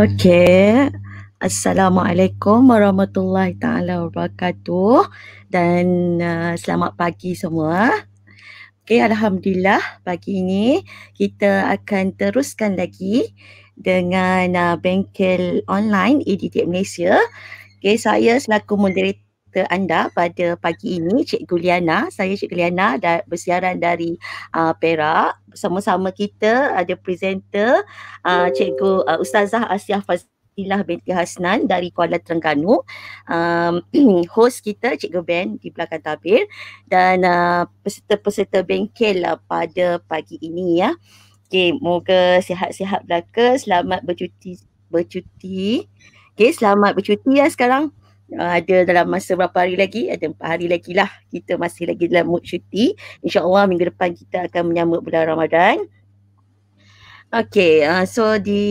Okay. Assalamualaikum warahmatullahi taala wabarakatuh dan uh, selamat pagi semua. Okay, alhamdulillah pagi ini kita akan teruskan lagi dengan uh, bengkel online EDT Malaysia. Okay, saya selaku moderator doktor anda pada pagi ini Cik Liana. Saya Cik Liana dan bersiaran dari uh, Perak. Sama-sama kita ada presenter uh, Cikgu uh, Ustazah Asia Fazilah binti Hasnan dari Kuala Terengganu. Um, host kita Cikgu Ben di belakang tabir dan uh, peserta-peserta bengkel uh, pada pagi ini ya. Okay, moga sihat-sihat belaka. Selamat bercuti bercuti. Okay, selamat bercuti ya sekarang uh, ada dalam masa berapa hari lagi ada empat hari lagi lah kita masih lagi dalam mood cuti insyaallah minggu depan kita akan menyambut bulan Ramadan Okay, uh, eh, so di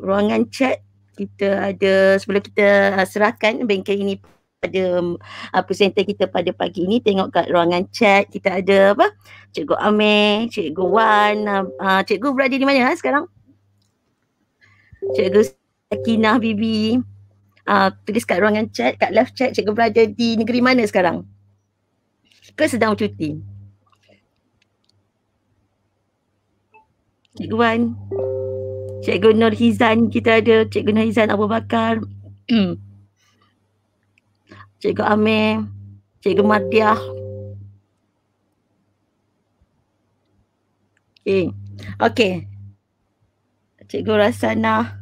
ruangan chat kita ada sebelum kita uh, serahkan bengkel ini pada uh, presenter kita pada pagi ini tengok kat ruangan chat kita ada apa cikgu Amir, cikgu Wan, uh, uh, cikgu berada di mana ha, sekarang? Cikgu Sakinah Bibi uh, ah, tulis kat ruangan chat, kat live chat cikgu berada di negeri mana sekarang? Ke sedang cuti? Cikgu Wan, Cikgu Nur Hizan kita ada, Cikgu Nur Hizan Abu Bakar, Cikgu Amir, Cikgu Matiah. Okay. Okay. Cikgu Rasana.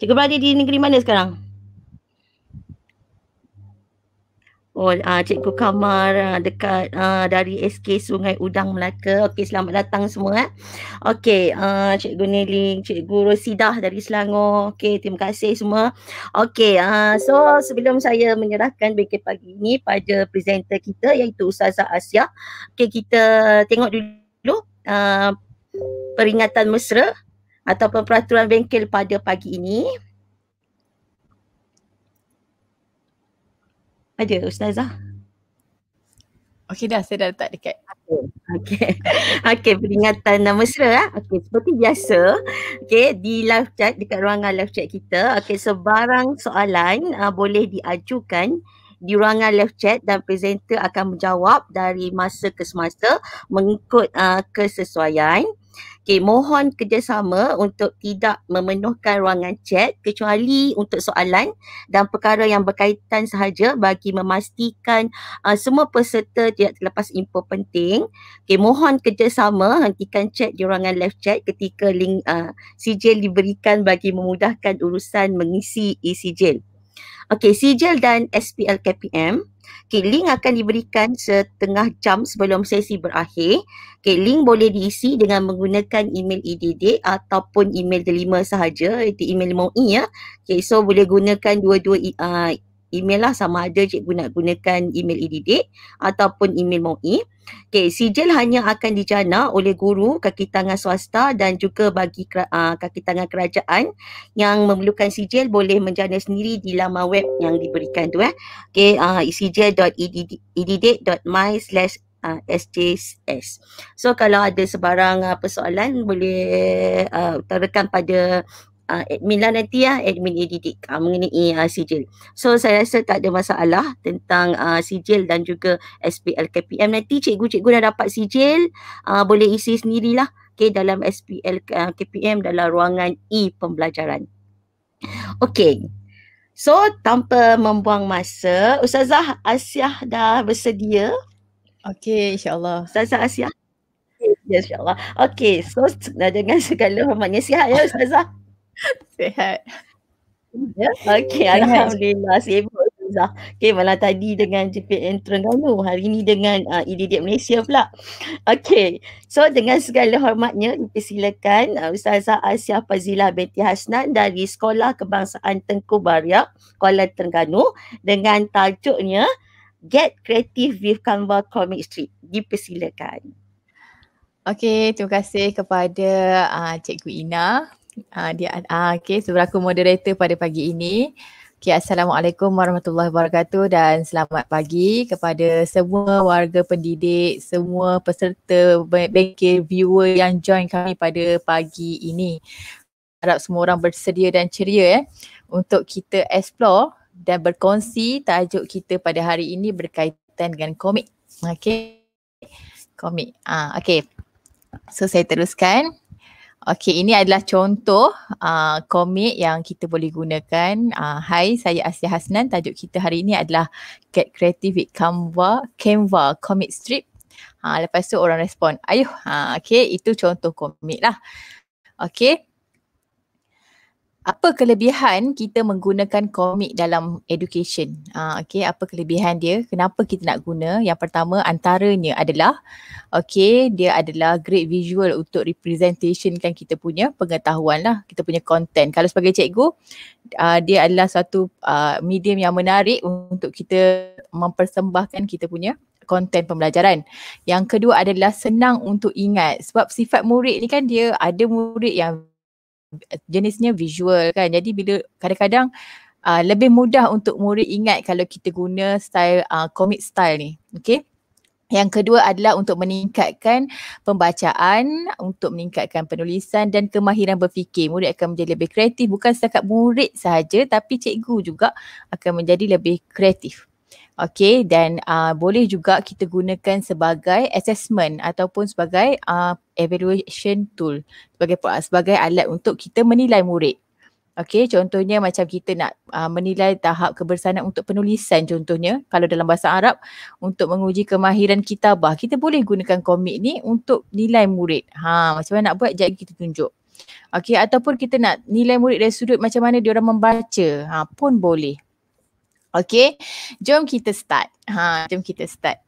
Cikgu berada di negeri mana sekarang? Oh, uh, Cikgu Kamar uh, dekat uh, dari SK Sungai Udang Melaka. Okey, selamat datang semua. Eh. Okey, uh, Cikgu Nili, Cikgu Rosidah dari Selangor. Okey, terima kasih semua. Okey, uh, so sebelum saya menyerahkan BK pagi ini pada presenter kita iaitu Ustazah Asia. Okey, kita tengok dulu uh, peringatan mesra ataupun peraturan bengkel pada pagi ini. Ada Ustazah? Okey dah, saya dah letak dekat. Okey, okay, peringatan nama mesra. Ha? Ah. Okey, seperti biasa, okey, di live chat, dekat ruangan live chat kita, okey, sebarang soalan uh, boleh diajukan di ruangan live chat dan presenter akan menjawab dari masa ke semasa mengikut uh, kesesuaian. Okey, mohon kerjasama untuk tidak memenuhkan ruangan chat kecuali untuk soalan dan perkara yang berkaitan sahaja bagi memastikan uh, semua peserta tidak terlepas info penting. Okey, mohon kerjasama hentikan chat di ruangan live chat ketika link uh, sijil diberikan bagi memudahkan urusan mengisi e-sijil. Okay, sijil dan SPL KPM. Okay, link akan diberikan setengah jam sebelum sesi berakhir. Okay, link boleh diisi dengan menggunakan email IDD e ataupun email delima sahaja, iaitu email MOE ya. Okay, so boleh gunakan dua-dua uh, email lah sama ada cikgu nak gunakan email ididik ataupun email MOI. E. Okay, sijil hanya akan dijana oleh guru kaki tangan swasta dan juga bagi uh, kaki tangan kerajaan yang memerlukan sijil boleh menjana sendiri di laman web yang diberikan tu eh. Okay, uh, ah, sijil.ididik.my slash SJS. Ah, so kalau ada sebarang uh, persoalan boleh uh, utarakan pada uh, admin lah nanti ya, uh, admin edit uh, ah, mengenai uh, sijil. So saya rasa tak ada masalah tentang uh, sijil dan juga SPL KPM nanti cikgu-cikgu dah dapat sijil uh, boleh isi sendirilah okay, dalam SPL uh, KPM dalam ruangan e-pembelajaran. Okay. So tanpa membuang masa, Ustazah Asyah dah bersedia. Okay, insyaAllah. Ustazah Asyah. Ya, yes, insyaAllah. Okay, so dengan segala hormatnya sihat ya Ustazah. Sehat. Ya? Okay, Alhamdulillah sibuk Ustazah. Okay, malam tadi dengan JPN Terengganu. Hari ini dengan uh, ah, EDD Malaysia pula. Okay, so dengan segala hormatnya, kita silakan uh, ah, Ustazah Asia Fazila Binti Hasnan dari Sekolah Kebangsaan Tengku Baria, Kuala Terengganu dengan tajuknya Get Creative with Canva Comic Street. Dipersilakan. okay terima kasih kepada uh, Cikgu Ina Ah, dia, ah, okay, sebelum moderator pada pagi ini. Okay, Assalamualaikum warahmatullahi wabarakatuh dan selamat pagi kepada semua warga pendidik, semua peserta, bengkel viewer yang join kami pada pagi ini. Harap semua orang bersedia dan ceria eh, untuk kita explore dan berkongsi tajuk kita pada hari ini berkaitan dengan komik. Okey, komik. Ah, okay, so saya teruskan. Okey, ini adalah contoh uh, komik yang kita boleh gunakan. Uh, hai, saya Asya Hasnan. Tajuk kita hari ini adalah Get Creative with Canva, Canva Comic Strip. Uh, lepas tu orang respon, ayuh. Uh, okay, itu contoh komik lah. Okey apa kelebihan kita menggunakan komik dalam education? Uh, ah, okay, apa kelebihan dia? Kenapa kita nak guna? Yang pertama antaranya adalah okay, dia adalah great visual untuk representation kan kita punya pengetahuan lah, kita punya content. Kalau sebagai cikgu, uh, dia adalah satu uh, medium yang menarik untuk kita mempersembahkan kita punya konten pembelajaran. Yang kedua adalah senang untuk ingat sebab sifat murid ni kan dia ada murid yang jenisnya visual kan. Jadi bila kadang-kadang uh, lebih mudah untuk murid ingat kalau kita guna style uh, comic style ni. Okay. Yang kedua adalah untuk meningkatkan pembacaan, untuk meningkatkan penulisan dan kemahiran berfikir. Murid akan menjadi lebih kreatif bukan setakat murid sahaja tapi cikgu juga akan menjadi lebih kreatif. Okay dan uh, boleh juga kita gunakan sebagai assessment ataupun sebagai uh, evaluation tool sebagai uh, sebagai alat untuk kita menilai murid. Okay contohnya macam kita nak uh, menilai tahap kebersamaan untuk penulisan contohnya kalau dalam bahasa Arab untuk menguji kemahiran kitabah kita boleh gunakan komik ni untuk nilai murid. Ha macam mana nak buat jadi kita tunjuk. Okay, ataupun kita nak nilai murid dari sudut macam mana dia orang membaca ha pun boleh. Okay, jom kita start. Ha, jom kita start.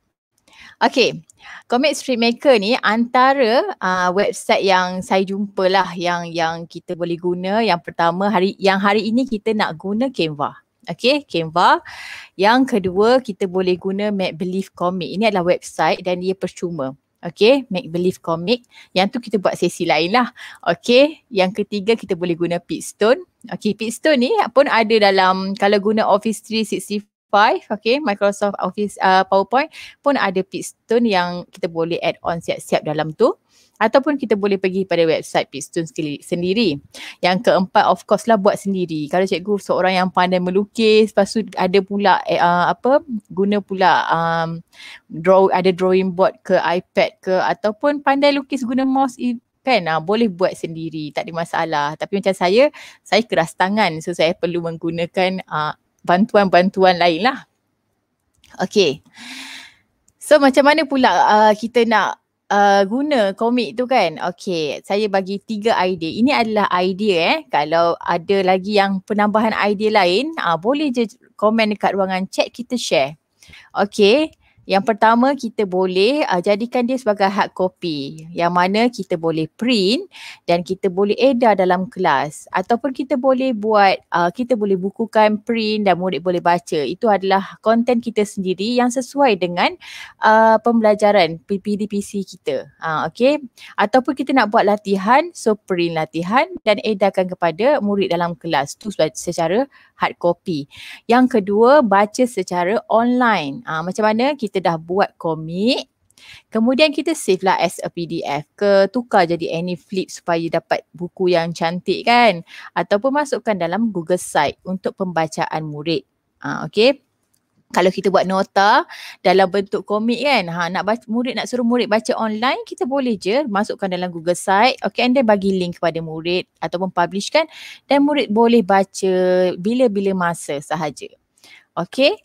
Okay, Comic Street Maker ni antara uh, website yang saya jumpa lah yang yang kita boleh guna. Yang pertama hari yang hari ini kita nak guna Canva. Okay, Canva. Yang kedua kita boleh guna Make Believe Comic. Ini adalah website dan dia percuma. Okay, Make Believe Comic. Yang tu kita buat sesi lain lah. Okay, yang ketiga kita boleh guna Pitstone. Okay, Pitstone ni pun ada dalam kalau guna Office 365, okay, Microsoft Office uh, PowerPoint pun ada Pitstone yang kita boleh add on siap-siap dalam tu ataupun kita boleh pergi pada website Pitstone sendiri. Yang keempat of course lah buat sendiri. Kalau cikgu seorang yang pandai melukis, lepas tu ada pula eh, uh, apa guna pula um, draw ada drawing board ke iPad ke ataupun pandai lukis guna mouse kan ha, boleh buat sendiri tak ada masalah tapi macam saya saya keras tangan so saya perlu menggunakan ah, bantuan-bantuan lain lah okay so macam mana pula ha, kita nak Uh, guna komik tu kan okay saya bagi tiga idea ini adalah idea eh kalau ada lagi yang penambahan idea lain uh, boleh je komen dekat ruangan chat kita share okay yang pertama kita boleh uh, jadikan dia sebagai hard copy yang mana kita boleh print dan kita boleh edar dalam kelas ataupun kita boleh buat uh, kita boleh bukukan print dan murid boleh baca. Itu adalah konten kita sendiri yang sesuai dengan uh, pembelajaran PPDPC kita. Uh, okay. Ataupun kita nak buat latihan so print latihan dan edarkan kepada murid dalam kelas tu secara hard copy. Yang kedua baca secara online. Uh, macam mana kita kita dah buat komik Kemudian kita save lah as a PDF ke tukar jadi any flip supaya dapat buku yang cantik kan ataupun masukkan dalam Google site untuk pembacaan murid. Ha, okay. Kalau kita buat nota dalam bentuk komik kan, ha, nak baca, murid nak suruh murid baca online, kita boleh je masukkan dalam Google site. Okay, and then bagi link kepada murid ataupun publish kan. Dan murid boleh baca bila-bila masa sahaja. Okay.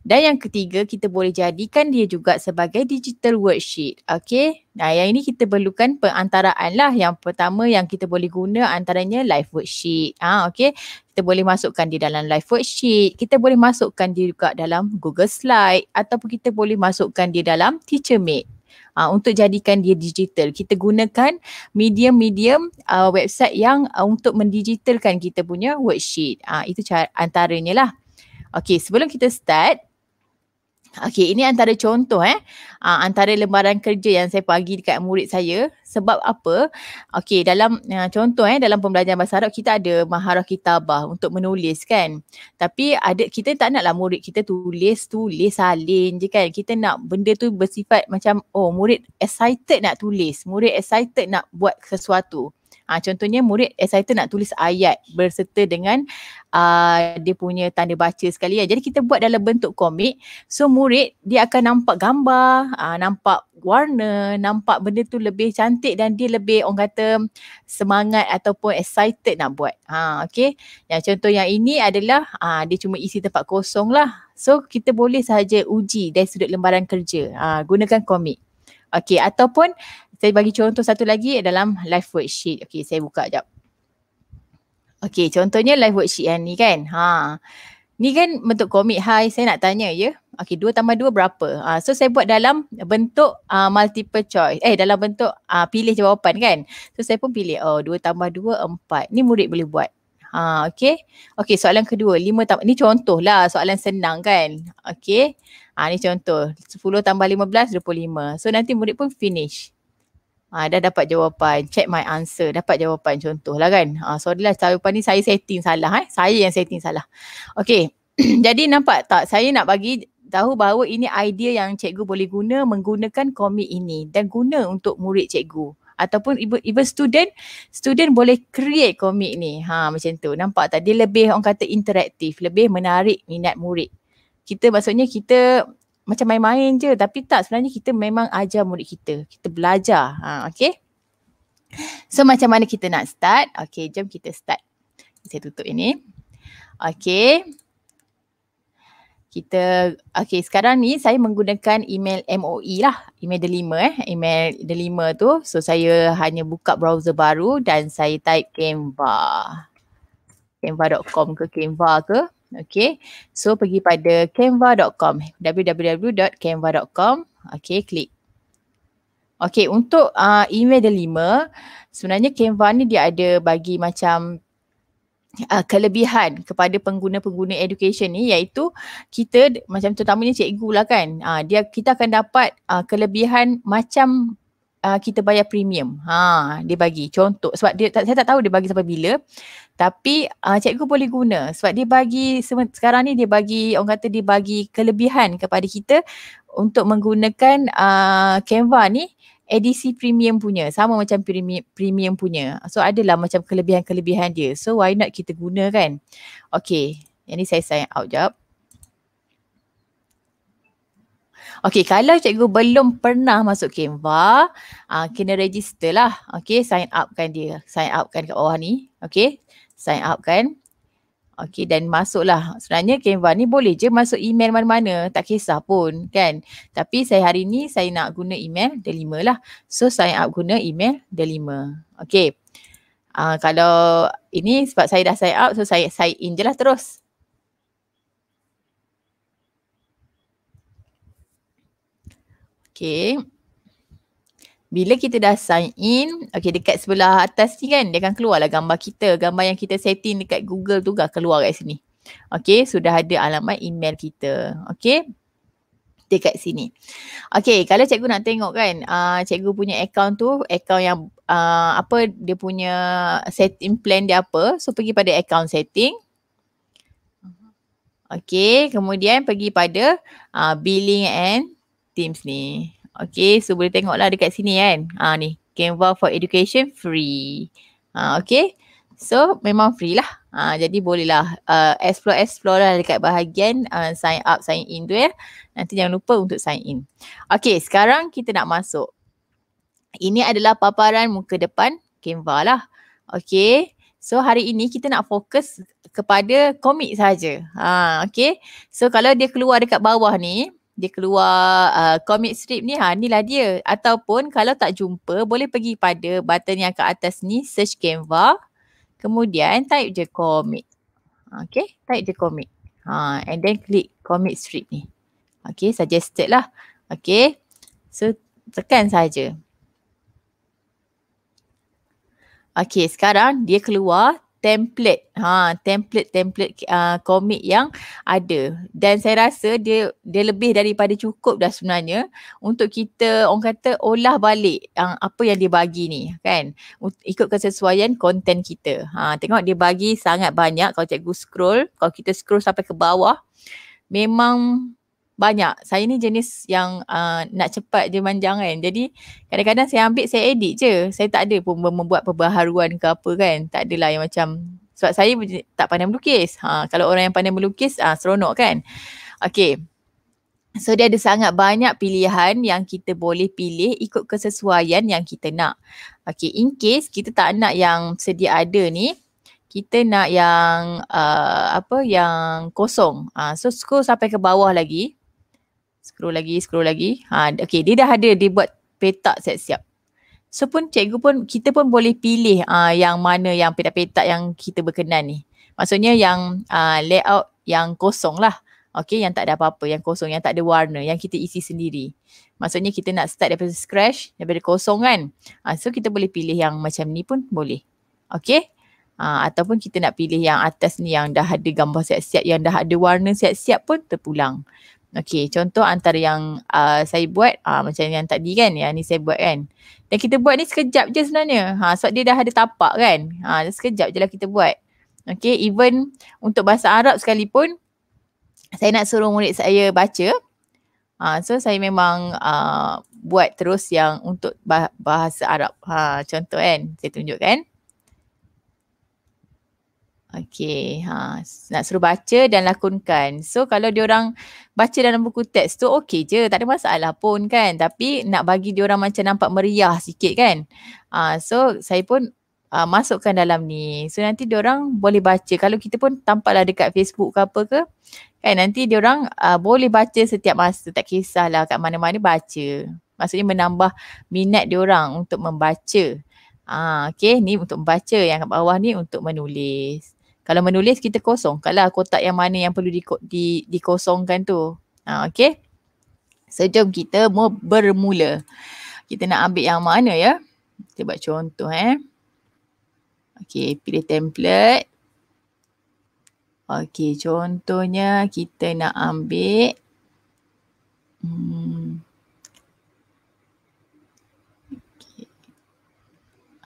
Dan yang ketiga, kita boleh jadikan dia juga sebagai digital worksheet. Okay. Nah, yang ini kita perlukan perantaraan lah. Yang pertama yang kita boleh guna antaranya live worksheet. Ah, ha, okay. Kita boleh masukkan dia dalam live worksheet. Kita boleh masukkan dia juga dalam Google Slide. Ataupun kita boleh masukkan dia dalam Teacher Meet. Uh, untuk jadikan dia digital kita gunakan medium-medium uh, website yang uh, untuk mendigitalkan kita punya worksheet uh, itu cara antaranya lah okay? sebelum kita start Okey, ini antara contoh eh. Uh, antara lembaran kerja yang saya pagi dekat murid saya. Sebab apa? Okey, dalam uh, contoh eh dalam pembelajaran bahasa Arab kita ada maharah kitabah untuk menulis kan. Tapi ada kita tak naklah murid kita tulis tulis salin je kan. Kita nak benda tu bersifat macam oh murid excited nak tulis, murid excited nak buat sesuatu. Ha, contohnya murid excited eh, nak tulis ayat berserta dengan uh, dia punya tanda baca sekali. Ya. Jadi kita buat dalam bentuk komik. So murid dia akan nampak gambar, uh, nampak warna, nampak benda tu lebih cantik dan dia lebih orang kata semangat ataupun excited nak buat. Ha, okay. Yang contoh yang ini adalah uh, dia cuma isi tempat kosong lah. So kita boleh saja uji dari sudut lembaran kerja. Uh, gunakan komik. Okay ataupun saya bagi contoh satu lagi dalam live worksheet. Okey, saya buka jap. Okey, contohnya live worksheet yang ni kan. Ha. Ni kan bentuk komik. Hai, saya nak tanya ya. Okey, dua tambah dua berapa? Uh, so, saya buat dalam bentuk uh, multiple choice. Eh, dalam bentuk uh, pilih jawapan kan. So, saya pun pilih. Oh, dua tambah dua, empat. Ni murid boleh buat. Ha, uh, okey. Okey, soalan kedua. Lima tambah. Ni contoh lah. Soalan senang kan. Okey. Ha, ni contoh. Sepuluh tambah lima belas, dua puluh lima. So, nanti murid pun finish. Ah dah dapat jawapan, check my answer, dapat jawapan contohlah kan. Ah sorry lah jawapan ni saya setting salah eh. Saya yang setting salah. Okay, Jadi nampak tak saya nak bagi tahu bahawa ini idea yang cikgu boleh guna menggunakan komik ini dan guna untuk murid cikgu ataupun even, even student student boleh create komik ni. Ha macam tu. Nampak tak dia lebih orang kata interaktif, lebih menarik minat murid. Kita maksudnya kita macam main-main je tapi tak sebenarnya kita memang ajar murid kita. Kita belajar. Ha, okay. So macam mana kita nak start? Okay, jom kita start. Saya tutup ini. Okay. Kita, okay sekarang ni saya menggunakan email MOE lah. Email delima eh. Email delima tu. So saya hanya buka browser baru dan saya type Canva. Canva.com ke Canva ke. Okay. So pergi pada canva.com. www.canva.com. Okay. Klik. Okay. Untuk uh, email the lima, sebenarnya Canva ni dia ada bagi macam Uh, kelebihan kepada pengguna-pengguna education ni iaitu kita macam terutamanya cikgu lah kan uh, dia kita akan dapat uh, kelebihan macam uh, kita bayar premium. Ha, dia bagi contoh sebab dia tak, saya tak tahu dia bagi sampai bila. Tapi uh, cikgu boleh guna sebab dia bagi sekarang ni dia bagi orang kata dia bagi kelebihan kepada kita untuk menggunakan uh, Canva ni edisi premium punya sama macam premium premium punya. So adalah macam kelebihan-kelebihan dia. So why not kita guna kan? Okay. Yang ni saya sign out jap. Okay, kalau cikgu belum pernah masuk Canva, uh, kena register lah. Okay, sign up kan dia. Sign up kan kat bawah ni. Okay, sign up kan. Okay, dan masuklah. Sebenarnya Canva ni boleh je masuk email mana-mana. Tak kisah pun kan. Tapi saya hari ni saya nak guna email delima lah. So, sign up guna email delima. Okay. Uh, ah, kalau ini sebab saya dah sign up, so saya sign in je lah terus. Okay. Bila kita dah sign in, okay dekat sebelah atas ni kan, dia akan keluarlah gambar kita. Gambar yang kita setting dekat Google tu dah keluar kat sini. Okay, sudah ada alamat email kita. Okay, dekat sini. Okay, kalau cikgu nak tengok kan, uh, cikgu punya account tu, account yang uh, apa dia punya setting plan dia apa. So, pergi pada account setting. Okay, kemudian pergi pada uh, billing and Teams ni. Okay, so boleh tengoklah dekat sini kan. Ha ni, Canva for Education free. Ha okay. So memang free lah. Ha, jadi bolehlah uh, explore explore lah dekat bahagian uh, sign up sign in tu ya. Nanti jangan lupa untuk sign in. Okay, sekarang kita nak masuk. Ini adalah paparan muka depan Canva lah. Okay, so hari ini kita nak fokus kepada komik saja. Ha, okay, so kalau dia keluar dekat bawah ni, dia keluar uh, comic strip ni ha lah dia ataupun kalau tak jumpa boleh pergi pada button yang kat atas ni search Canva kemudian type je comic okey type je comic ha and then click comic strip ni okey suggested lah okey so tekan saja Okay sekarang dia keluar template ha template template uh, komik yang ada dan saya rasa dia dia lebih daripada cukup dah sebenarnya untuk kita orang kata olah balik uh, apa yang dia bagi ni kan ikut kesesuaian konten kita ha tengok dia bagi sangat banyak kalau cikgu scroll kalau kita scroll sampai ke bawah memang banyak. Saya ni jenis yang uh, nak cepat je manjang kan. Jadi kadang-kadang saya ambil saya edit je. Saya tak ada pun membuat perbaharuan ke apa kan. Tak adalah yang macam sebab saya tak pandai melukis. Ha, kalau orang yang pandai melukis uh, seronok kan. Okay. So dia ada sangat banyak pilihan yang kita boleh pilih ikut kesesuaian yang kita nak. Okay in case kita tak nak yang sedia ada ni kita nak yang uh, apa yang kosong. Uh, so scroll sampai ke bawah lagi. Scroll lagi, scroll lagi. Ha, okay, dia dah ada, dia buat petak siap-siap. So pun cikgu pun, kita pun boleh pilih uh, yang mana yang petak-petak yang kita berkenan ni. Maksudnya yang uh, layout yang kosong lah. Okay, yang tak ada apa-apa, yang kosong, yang tak ada warna, yang kita isi sendiri. Maksudnya kita nak start daripada scratch, daripada kosong kan. Uh, so kita boleh pilih yang macam ni pun boleh. Okay. Uh, ataupun kita nak pilih yang atas ni yang dah ada gambar siap-siap, yang dah ada warna siap-siap pun terpulang. Okay, contoh antara yang uh, saya buat uh, macam yang tadi kan, yang ni saya buat kan. Dan kita buat ni sekejap je sebenarnya. Ha, sebab dia dah ada tapak kan. Ha, sekejap je lah kita buat. Okay, even untuk bahasa Arab sekalipun, saya nak suruh murid saya baca. Ha, so, saya memang uh, buat terus yang untuk bahasa Arab. Ha, contoh kan, saya tunjukkan. Okay, ha. nak suruh baca dan lakonkan. So kalau dia orang baca dalam buku teks tu okay je, tak ada masalah pun kan. Tapi nak bagi dia orang macam nampak meriah sikit kan. Ha, so saya pun uh, masukkan dalam ni. So nanti dia orang boleh baca. Kalau kita pun tampaklah dekat Facebook ke apa ke, kan nanti diorang uh, boleh baca setiap masa. Tak kisahlah kat mana-mana baca. Maksudnya menambah minat dia orang untuk membaca. Ah, ha, okay, ni untuk membaca. Yang kat bawah ni untuk menulis. Kalau menulis kita kosong. Kalau kotak yang mana yang perlu di, di, dikosongkan tu. Ha, okay. So jom kita mau bermula. Kita nak ambil yang mana ya. Kita buat contoh eh. Okay pilih template. Okay contohnya kita nak ambil. Hmm. Okay.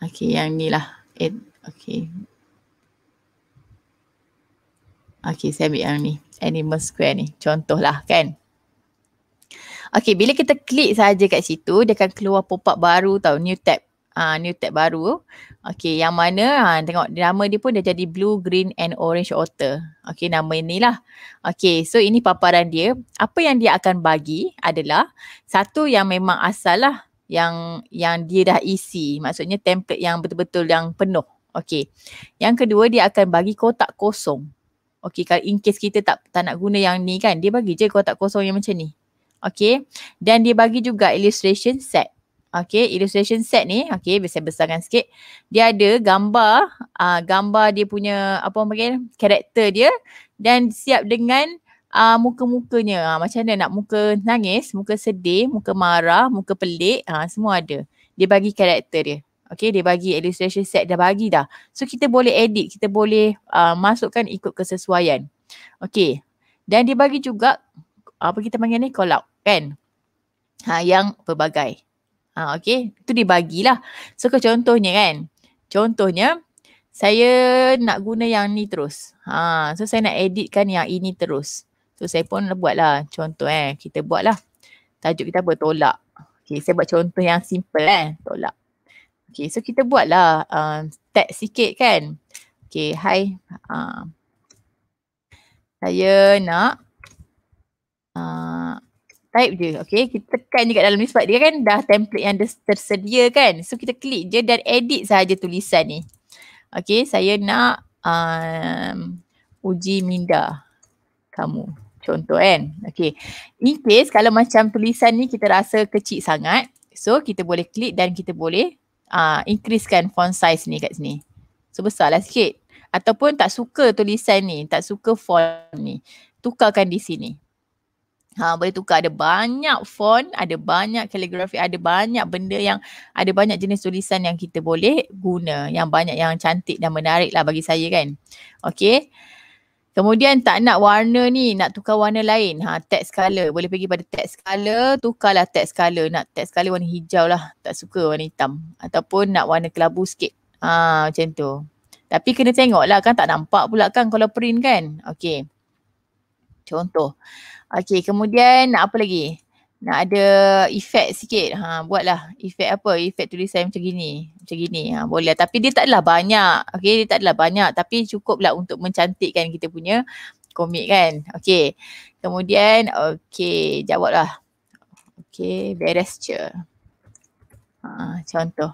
okay yang ni lah. Okay Okay, saya ambil yang ni. Animal square ni. Contohlah kan. Okay, bila kita klik saja kat situ, dia akan keluar pop-up baru tau. New tab. Uh, new tab baru. Okay, yang mana uh, tengok nama dia pun dia jadi blue, green and orange otter. Okay, nama inilah. Okay, so ini paparan dia. Apa yang dia akan bagi adalah satu yang memang asal lah yang, yang dia dah isi. Maksudnya template yang betul-betul yang penuh. Okay. Yang kedua dia akan bagi kotak kosong. Okay, kalau in case kita tak tak nak guna yang ni kan, dia bagi je kotak kosong yang macam ni. Okay, dan dia bagi juga illustration set. Okay, illustration set ni, okay, biar saya besarkan sikit. Dia ada gambar, uh, gambar dia punya, apa orang panggil, karakter dia dan siap dengan uh, muka-mukanya. Uh, macam mana nak muka nangis, muka sedih, muka marah, muka pelik, uh, semua ada. Dia bagi karakter dia. Okay dia bagi illustration set dah bagi dah. So kita boleh edit, kita boleh uh, masukkan ikut kesesuaian. Okay. Dan dia bagi juga apa kita panggil ni call out kan. Ha, yang pelbagai. Ha, okay. tu dia bagilah. So ke contohnya kan. Contohnya saya nak guna yang ni terus. Ha, so saya nak editkan yang ini terus. So saya pun buatlah contoh eh. Kita buatlah. Tajuk kita buat Tolak. Okay, saya buat contoh yang simple eh. Tolak. Okay, so kita buatlah uh, tag sikit kan. Okay, hi. Uh, saya nak uh, type je. Okay, kita tekan je kat dalam ni sebab dia kan dah template yang tersedia kan. So, kita klik je dan edit saja tulisan ni. Okay, saya nak um, uji minda kamu. Contoh kan. Okay, in case kalau macam tulisan ni kita rasa kecil sangat. So, kita boleh klik dan kita boleh uh, increasekan font size ni kat sini. So besarlah sikit. Ataupun tak suka tulisan ni, tak suka font ni. Tukarkan di sini. Ha, boleh tukar. Ada banyak font, ada banyak kaligrafi, ada banyak benda yang ada banyak jenis tulisan yang kita boleh guna. Yang banyak yang cantik dan menarik lah bagi saya kan. Okay. Kemudian tak nak warna ni, nak tukar warna lain. Ha, text color. Boleh pergi pada text color, tukarlah text color. Nak text color warna hijau lah. Tak suka warna hitam. Ataupun nak warna kelabu sikit. Ha, macam tu. Tapi kena tengok lah kan, tak nampak pula kan kalau print kan. Okay. Contoh. Okay, kemudian apa lagi? nak ada efek sikit ha buatlah efek apa efek tulisan macam gini macam gini ha boleh lah. tapi dia taklah banyak okey dia taklah banyak tapi cukuplah untuk mencantikkan kita punya komik kan okey kemudian okey jawablah okey beres je ha contoh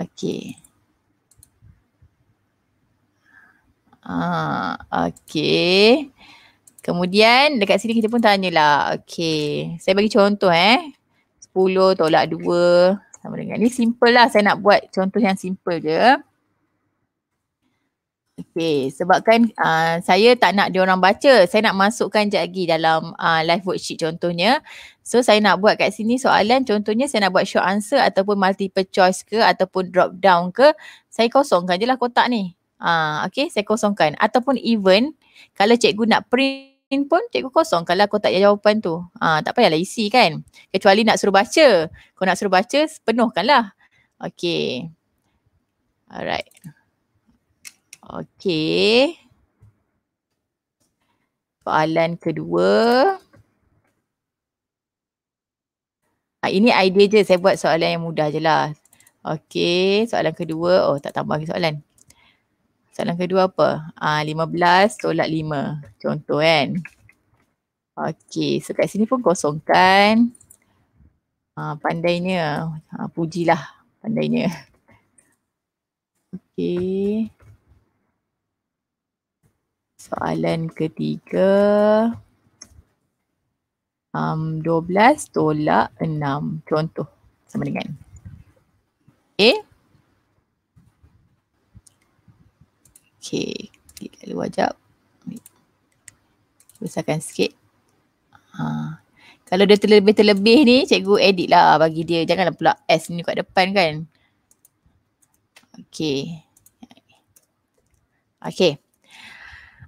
okey ah okey Kemudian dekat sini kita pun tanyalah. Okay. Saya bagi contoh eh. 10 tolak 2 sama dengan ni simple lah. Saya nak buat contoh yang simple je. Okay. Sebabkan uh, saya tak nak orang baca. Saya nak masukkan je lagi dalam uh, live worksheet contohnya. So saya nak buat kat sini soalan contohnya saya nak buat short answer ataupun multiple choice ke ataupun drop down ke. Saya kosongkan je lah kotak ni. Uh, ah, okay. Saya kosongkan. Ataupun even kalau cikgu nak print lain pun cikgu kosong kalau aku tak ada jawapan tu. Ha, tak payahlah isi kan. Kecuali nak suruh baca. Kau nak suruh baca, penuhkanlah. Okay. Alright. Okay. Soalan kedua. Ha, ini idea je saya buat soalan yang mudah je lah. Okay, soalan kedua. Oh, tak tambah lagi soalan. Soalan kedua apa? Ah, 15 tolak 5. Contoh kan. Okey, so kat sini pun kosongkan. Ah, pandainya. Ah, pujilah pandainya. Okey. Soalan ketiga. Um, 12 tolak 6. Contoh sama dengan. Okey. Okay. Klik kat luar jap. Besarkan sikit. Ha. Kalau dia terlebih-terlebih ni, cikgu edit lah bagi dia. Janganlah pula S ni kat depan kan. Okay. Okay.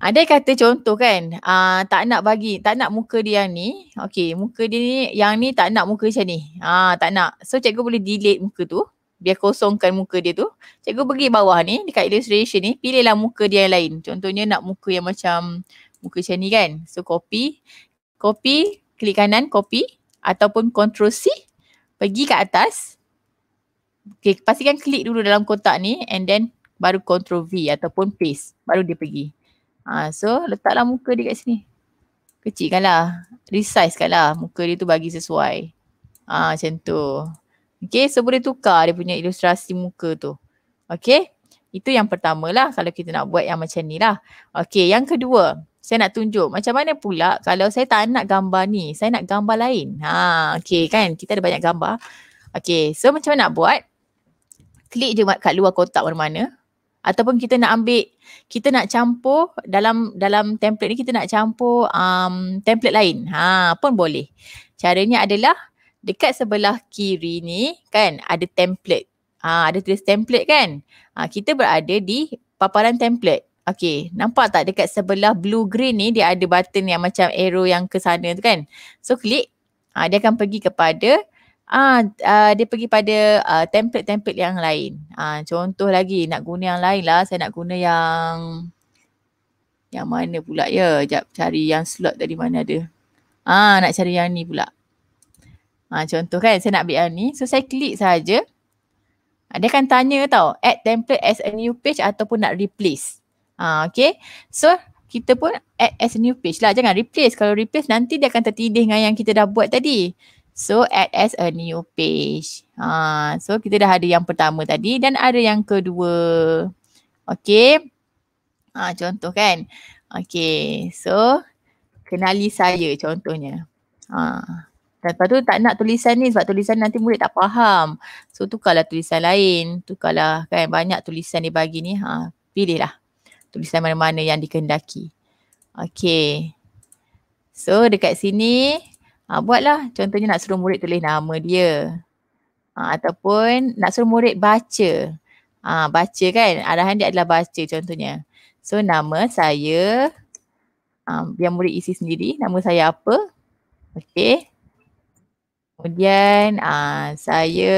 Ada kata contoh kan, uh, tak nak bagi, tak nak muka dia yang ni. Okay, muka dia ni, yang ni tak nak muka macam ni. Uh, tak nak. So, cikgu boleh delete muka tu biar kosongkan muka dia tu. Cikgu pergi bawah ni dekat illustration ni pilihlah muka dia yang lain. Contohnya nak muka yang macam muka macam ni kan. So copy, copy, klik kanan copy ataupun control C pergi kat atas. Okay, pastikan klik dulu dalam kotak ni and then baru control V ataupun paste. Baru dia pergi. Ha, so letaklah muka dia kat sini. Kecilkanlah. Resizekanlah muka dia tu bagi sesuai. Ah ha, macam tu. Okay, so boleh tukar dia punya ilustrasi muka tu. Okay, itu yang pertama lah kalau kita nak buat yang macam ni lah. Okay, yang kedua. Saya nak tunjuk macam mana pula kalau saya tak nak gambar ni, saya nak gambar lain. Ha, okay kan, kita ada banyak gambar. Okay, so macam mana nak buat? Klik je kat luar kotak mana-mana. Ataupun kita nak ambil, kita nak campur dalam dalam template ni kita nak campur um, template lain. Ha, pun boleh. Caranya adalah dekat sebelah kiri ni kan ada template. Ha, ada tulis template kan? Ha, kita berada di paparan template. okay nampak tak dekat sebelah blue green ni dia ada button yang macam arrow yang ke sana tu kan? So klik, ha, dia akan pergi kepada ah ha, uh, dia pergi pada uh, template-template yang lain. Ha, contoh lagi nak guna yang lain lah. Saya nak guna yang yang mana pula ya? Jap cari yang slot tadi mana ada. Ah nak cari yang ni pula. Ha, contoh kan saya nak ambil yang ni. So saya klik saja. Ha, dia akan tanya tau. Add template as a new page ataupun nak replace. Ha, okay. So kita pun add as a new page lah. Jangan replace. Kalau replace nanti dia akan tertidih dengan yang kita dah buat tadi. So add as a new page. Ha, so kita dah ada yang pertama tadi dan ada yang kedua. Okay. Ha, contoh kan. Okay. So kenali saya contohnya. Ha. Dan lepas tu tak nak tulisan ni sebab tulisan nanti murid tak faham. So tukarlah tulisan lain. Tukarlah kan banyak tulisan dia bagi ni. Ha, pilihlah tulisan mana-mana yang dikehendaki. Okay. So dekat sini ha, buatlah contohnya nak suruh murid tulis nama dia. Ha, ataupun nak suruh murid baca. Ha, baca kan. Arahan dia adalah baca contohnya. So nama saya ha, biar murid isi sendiri. Nama saya apa? Okay. Kemudian uh, saya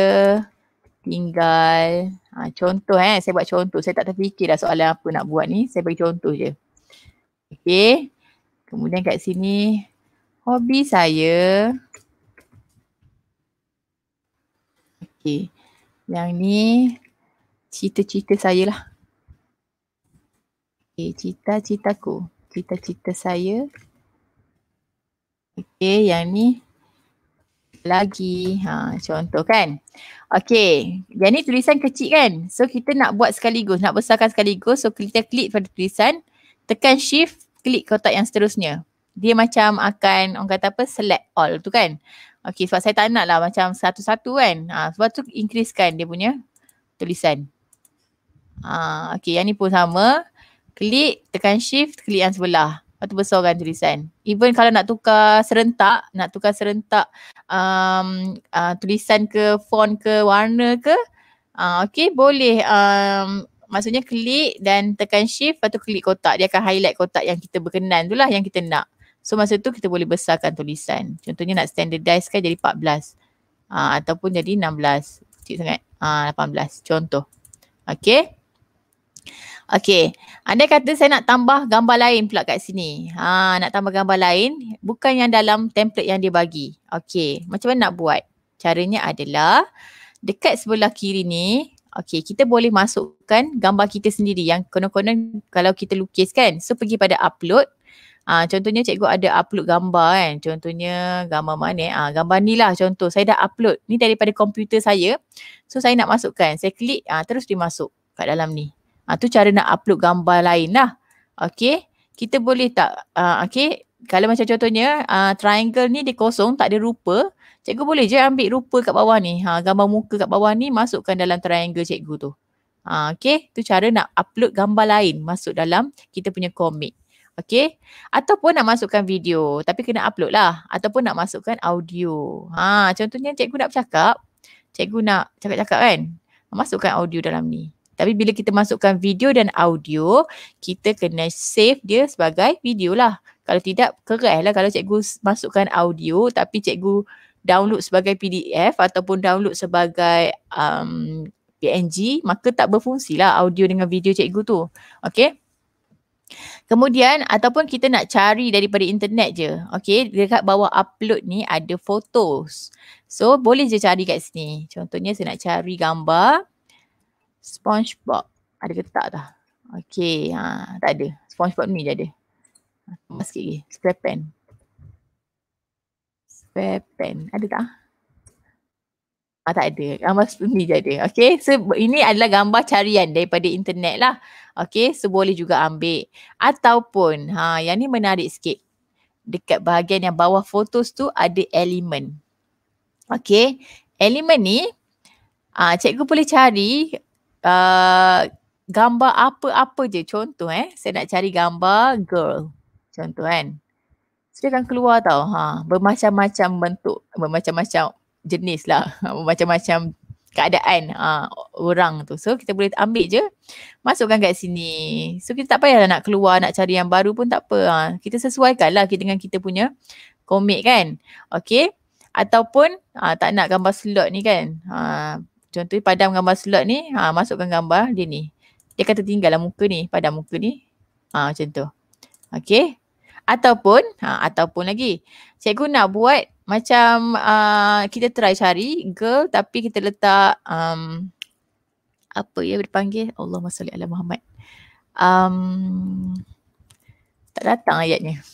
tinggal uh, contoh eh saya buat contoh saya tak terfikir dah soalan apa nak buat ni saya bagi contoh je. Okey. Kemudian kat sini hobi saya Okey. Yang ni cita-cita saya lah. Okey, cita-citaku. Cita-cita saya. Okey, yang ni lagi. Ha, contoh kan. Okay. Yang ni tulisan kecil kan. So kita nak buat sekaligus. Nak besarkan sekaligus. So kita klik pada tulisan. Tekan shift. Klik kotak yang seterusnya. Dia macam akan orang kata apa select all tu kan. Okay sebab saya tak nak lah macam satu-satu kan. Ha, sebab tu increasekan dia punya tulisan. Ha, okay yang ni pun sama. Klik, tekan shift, klik yang sebelah. Waktu besar kan tulisan. Even kalau nak tukar serentak, nak tukar serentak um, uh, tulisan ke font ke warna ke, uh, okay boleh. Um, maksudnya klik dan tekan shift lepas tu klik kotak. Dia akan highlight kotak yang kita berkenan tu lah yang kita nak. So masa tu kita boleh besarkan tulisan. Contohnya nak standardize kan jadi 14. Uh, ataupun jadi 16. Kecil sangat. Uh, 18. Contoh. Okay. Okay. Anda kata saya nak tambah gambar lain pula kat sini. Ha, nak tambah gambar lain. Bukan yang dalam template yang dia bagi. Okay. Macam mana nak buat? Caranya adalah dekat sebelah kiri ni. Okay. Kita boleh masukkan gambar kita sendiri yang konon-konon kalau kita lukis kan. So pergi pada upload. Ha, contohnya cikgu ada upload gambar kan. Contohnya gambar mana? Ha, gambar ni lah contoh. Saya dah upload. Ni daripada komputer saya. So saya nak masukkan. Saya klik ha, terus dimasuk kat dalam ni. Ha, tu cara nak upload gambar lain lah. Okay. Kita boleh tak, uh, ah, okay. Kalau macam contohnya, uh, triangle ni dia kosong, tak ada rupa. Cikgu boleh je ambil rupa kat bawah ni. Ha, gambar muka kat bawah ni masukkan dalam triangle cikgu tu. Ha, okay. Tu cara nak upload gambar lain masuk dalam kita punya komik. Okay. Ataupun nak masukkan video. Tapi kena upload lah. Ataupun nak masukkan audio. Ha, contohnya cikgu nak bercakap. Cikgu nak cakap-cakap kan. Masukkan audio dalam ni. Tapi bila kita masukkan video dan audio, kita kena save dia sebagai video lah. Kalau tidak, kerah lah kalau cikgu masukkan audio tapi cikgu download sebagai PDF ataupun download sebagai um, PNG, maka tak berfungsi lah audio dengan video cikgu tu. Okay. Kemudian ataupun kita nak cari daripada internet je. Okay, dekat bawah upload ni ada photos. So boleh je cari kat sini. Contohnya saya nak cari gambar. SpongeBob. Ada ke tak dah? Okay, ha, tak ada. SpongeBob ni dia ada. Ha, sikit lagi. Spray pen, Ada tak? Ha, tak ada. Gambar ah, sebelum ni dia ada. Okey, so ini adalah gambar carian daripada internet lah. Okay, so boleh juga ambil. Ataupun, ha, yang ni menarik sikit. Dekat bahagian yang bawah photos tu ada elemen. Okay, elemen ni Ah, cikgu boleh cari uh, gambar apa-apa je. Contoh eh, saya nak cari gambar girl. Contoh kan. So dia akan keluar tau. Ha, bermacam-macam bentuk, bermacam-macam jenis lah. bermacam-macam keadaan ha, orang tu. So kita boleh ambil je, masukkan kat sini. So kita tak payahlah nak keluar, nak cari yang baru pun tak apa. Ha. Kita sesuaikan lah dengan kita punya komik kan. Okay. Ataupun ha, tak nak gambar slot ni kan. Ha, Contoh padam gambar slot ni, ha, masukkan gambar dia ni. Dia akan tertinggal muka ni, padam muka ni. Ha, macam tu. Okay. Ataupun, ha, ataupun lagi. Cikgu nak buat macam uh, kita try cari girl tapi kita letak um, apa ya dipanggil? Allah SWT ala Muhammad. Um, tak datang ayatnya.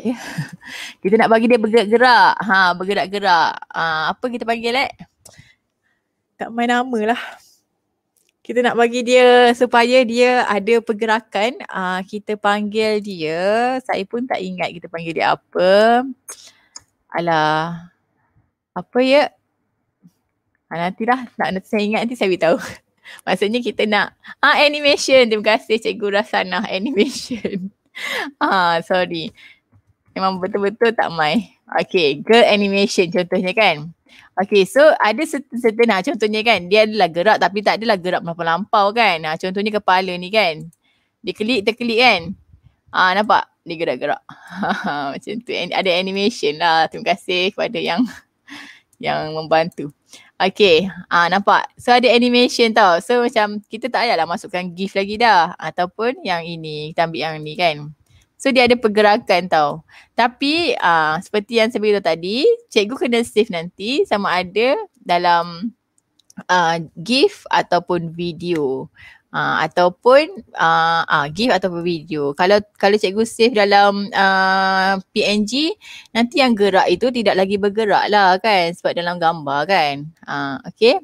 Yeah. kita nak bagi dia bergerak-gerak. Ha, bergerak-gerak. Uh, apa kita panggil eh? tak main nama lah. Kita nak bagi dia supaya dia ada pergerakan. Uh, kita panggil dia. Saya pun tak ingat kita panggil dia apa. Alah. Apa ya? Ha, nantilah. Nak, nanti saya ingat nanti saya beritahu. Maksudnya kita nak ah animation. Terima kasih Cikgu Rasanah animation. ah sorry. Memang betul-betul tak mai. Okay, girl animation contohnya kan. Okay so ada certain ha, contohnya kan dia adalah gerak tapi tak adalah gerak melampau-lampau kan. Ha, contohnya kepala ni kan. Dia klik terklik kan. Ha, nampak? Dia gerak-gerak. Macam tu. Ada animation lah. Terima kasih kepada yang yang membantu. Okay. Ha, nampak? So ada animation tau. So macam kita tak payahlah masukkan gif lagi dah. Ataupun yang ini. Kita ambil yang ni kan. So dia ada pergerakan tau. Tapi uh, seperti yang saya beritahu tadi, cikgu kena save nanti sama ada dalam uh, ah, gif ataupun video. Uh, ataupun uh, uh, gif atau video. Kalau kalau cikgu save dalam uh, PNG, nanti yang gerak itu tidak lagi bergerak lah kan sebab dalam gambar kan. Uh, okay.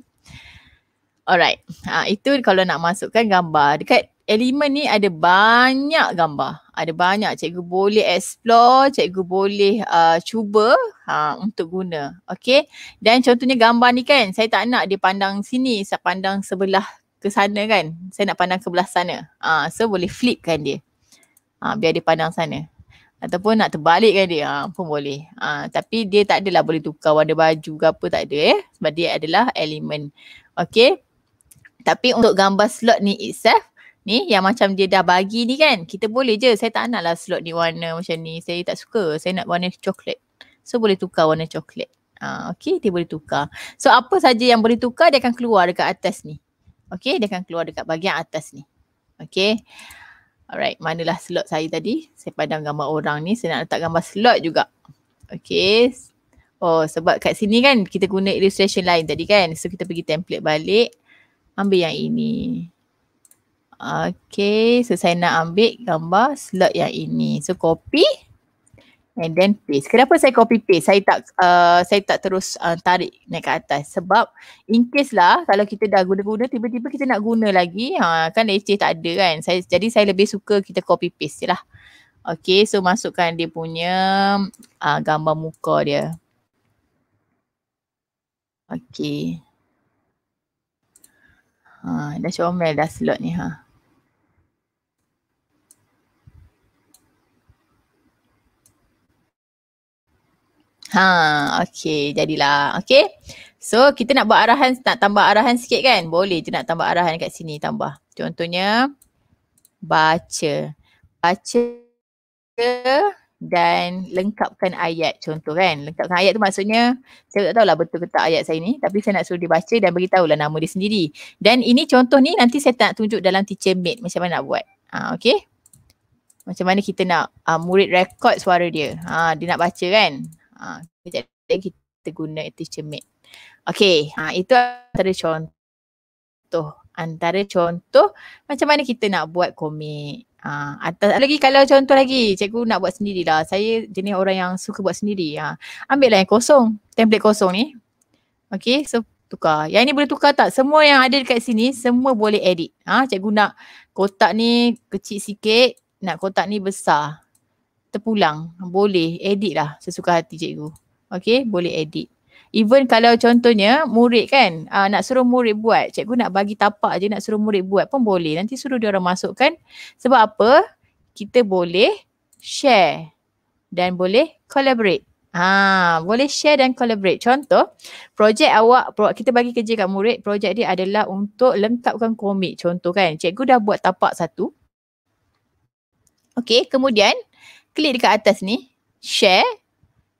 Alright. Uh, itu kalau nak masukkan gambar. Dekat elemen ni ada banyak gambar. Ada banyak cikgu boleh explore, cikgu boleh uh, cuba uh, untuk guna. Okay. Dan contohnya gambar ni kan saya tak nak dia pandang sini, saya pandang sebelah ke sana kan. Saya nak pandang ke belah sana. Uh, so boleh flipkan dia. Uh, biar dia pandang sana. Ataupun nak terbalikkan dia uh, pun boleh. Uh, tapi dia tak adalah boleh tukar warna baju ke apa tak ada eh. Sebab dia adalah elemen. Okay. Tapi untuk gambar slot ni itself, ni yang macam dia dah bagi ni kan kita boleh je saya tak nak lah slot ni warna macam ni saya tak suka saya nak warna coklat so boleh tukar warna coklat ha, ah, okay dia boleh tukar so apa saja yang boleh tukar dia akan keluar dekat atas ni okay dia akan keluar dekat bahagian atas ni okay alright manalah slot saya tadi saya padam gambar orang ni saya nak letak gambar slot juga okay oh sebab kat sini kan kita guna illustration lain tadi kan so kita pergi template balik ambil yang ini Okay, so saya nak ambil gambar slot yang ini. So copy and then paste. Kenapa saya copy paste? Saya tak uh, saya tak terus uh, tarik naik ke atas sebab in case lah kalau kita dah guna-guna tiba-tiba kita nak guna lagi ha, kan leceh tak ada kan. Saya, jadi saya lebih suka kita copy paste je lah. Okay, so masukkan dia punya uh, gambar muka dia. Okay. Ha, dah comel dah slot ni ha. Huh? Ha, okey, jadilah. Okey. So, kita nak buat arahan, nak tambah arahan sikit kan? Boleh je nak tambah arahan kat sini, tambah. Contohnya, baca. Baca dan lengkapkan ayat contoh kan. Lengkapkan ayat tu maksudnya saya tak tahulah betul ke tak ayat saya ni tapi saya nak suruh dia baca dan beritahulah nama dia sendiri. Dan ini contoh ni nanti saya tak nak tunjuk dalam teacher mate macam mana nak buat. Ha, okay. Macam mana kita nak uh, murid record suara dia. Ha, dia nak baca kan. Kejadian ha, kita guna itu cermin. Okay, ha, itu antara contoh. Antara contoh macam mana kita nak buat komik. Ha, atas, lagi kalau contoh lagi, cikgu nak buat sendiri lah. Saya jenis orang yang suka buat sendiri. Ha. Ambillah yang kosong, template kosong ni. Okay, so tukar. Yang ni boleh tukar tak? Semua yang ada dekat sini, semua boleh edit. Ha, cikgu nak kotak ni kecil sikit, nak kotak ni besar terpulang. Boleh edit lah sesuka hati cikgu. Okay boleh edit. Even kalau contohnya murid kan uh, nak suruh murid buat. Cikgu nak bagi tapak je nak suruh murid buat pun boleh. Nanti suruh dia orang masukkan. Sebab apa? Kita boleh share dan boleh collaborate. Ha, boleh share dan collaborate. Contoh, projek awak, kita bagi kerja kat murid, projek dia adalah untuk lengkapkan komik. Contoh kan, cikgu dah buat tapak satu. Okay, kemudian klik dekat atas ni share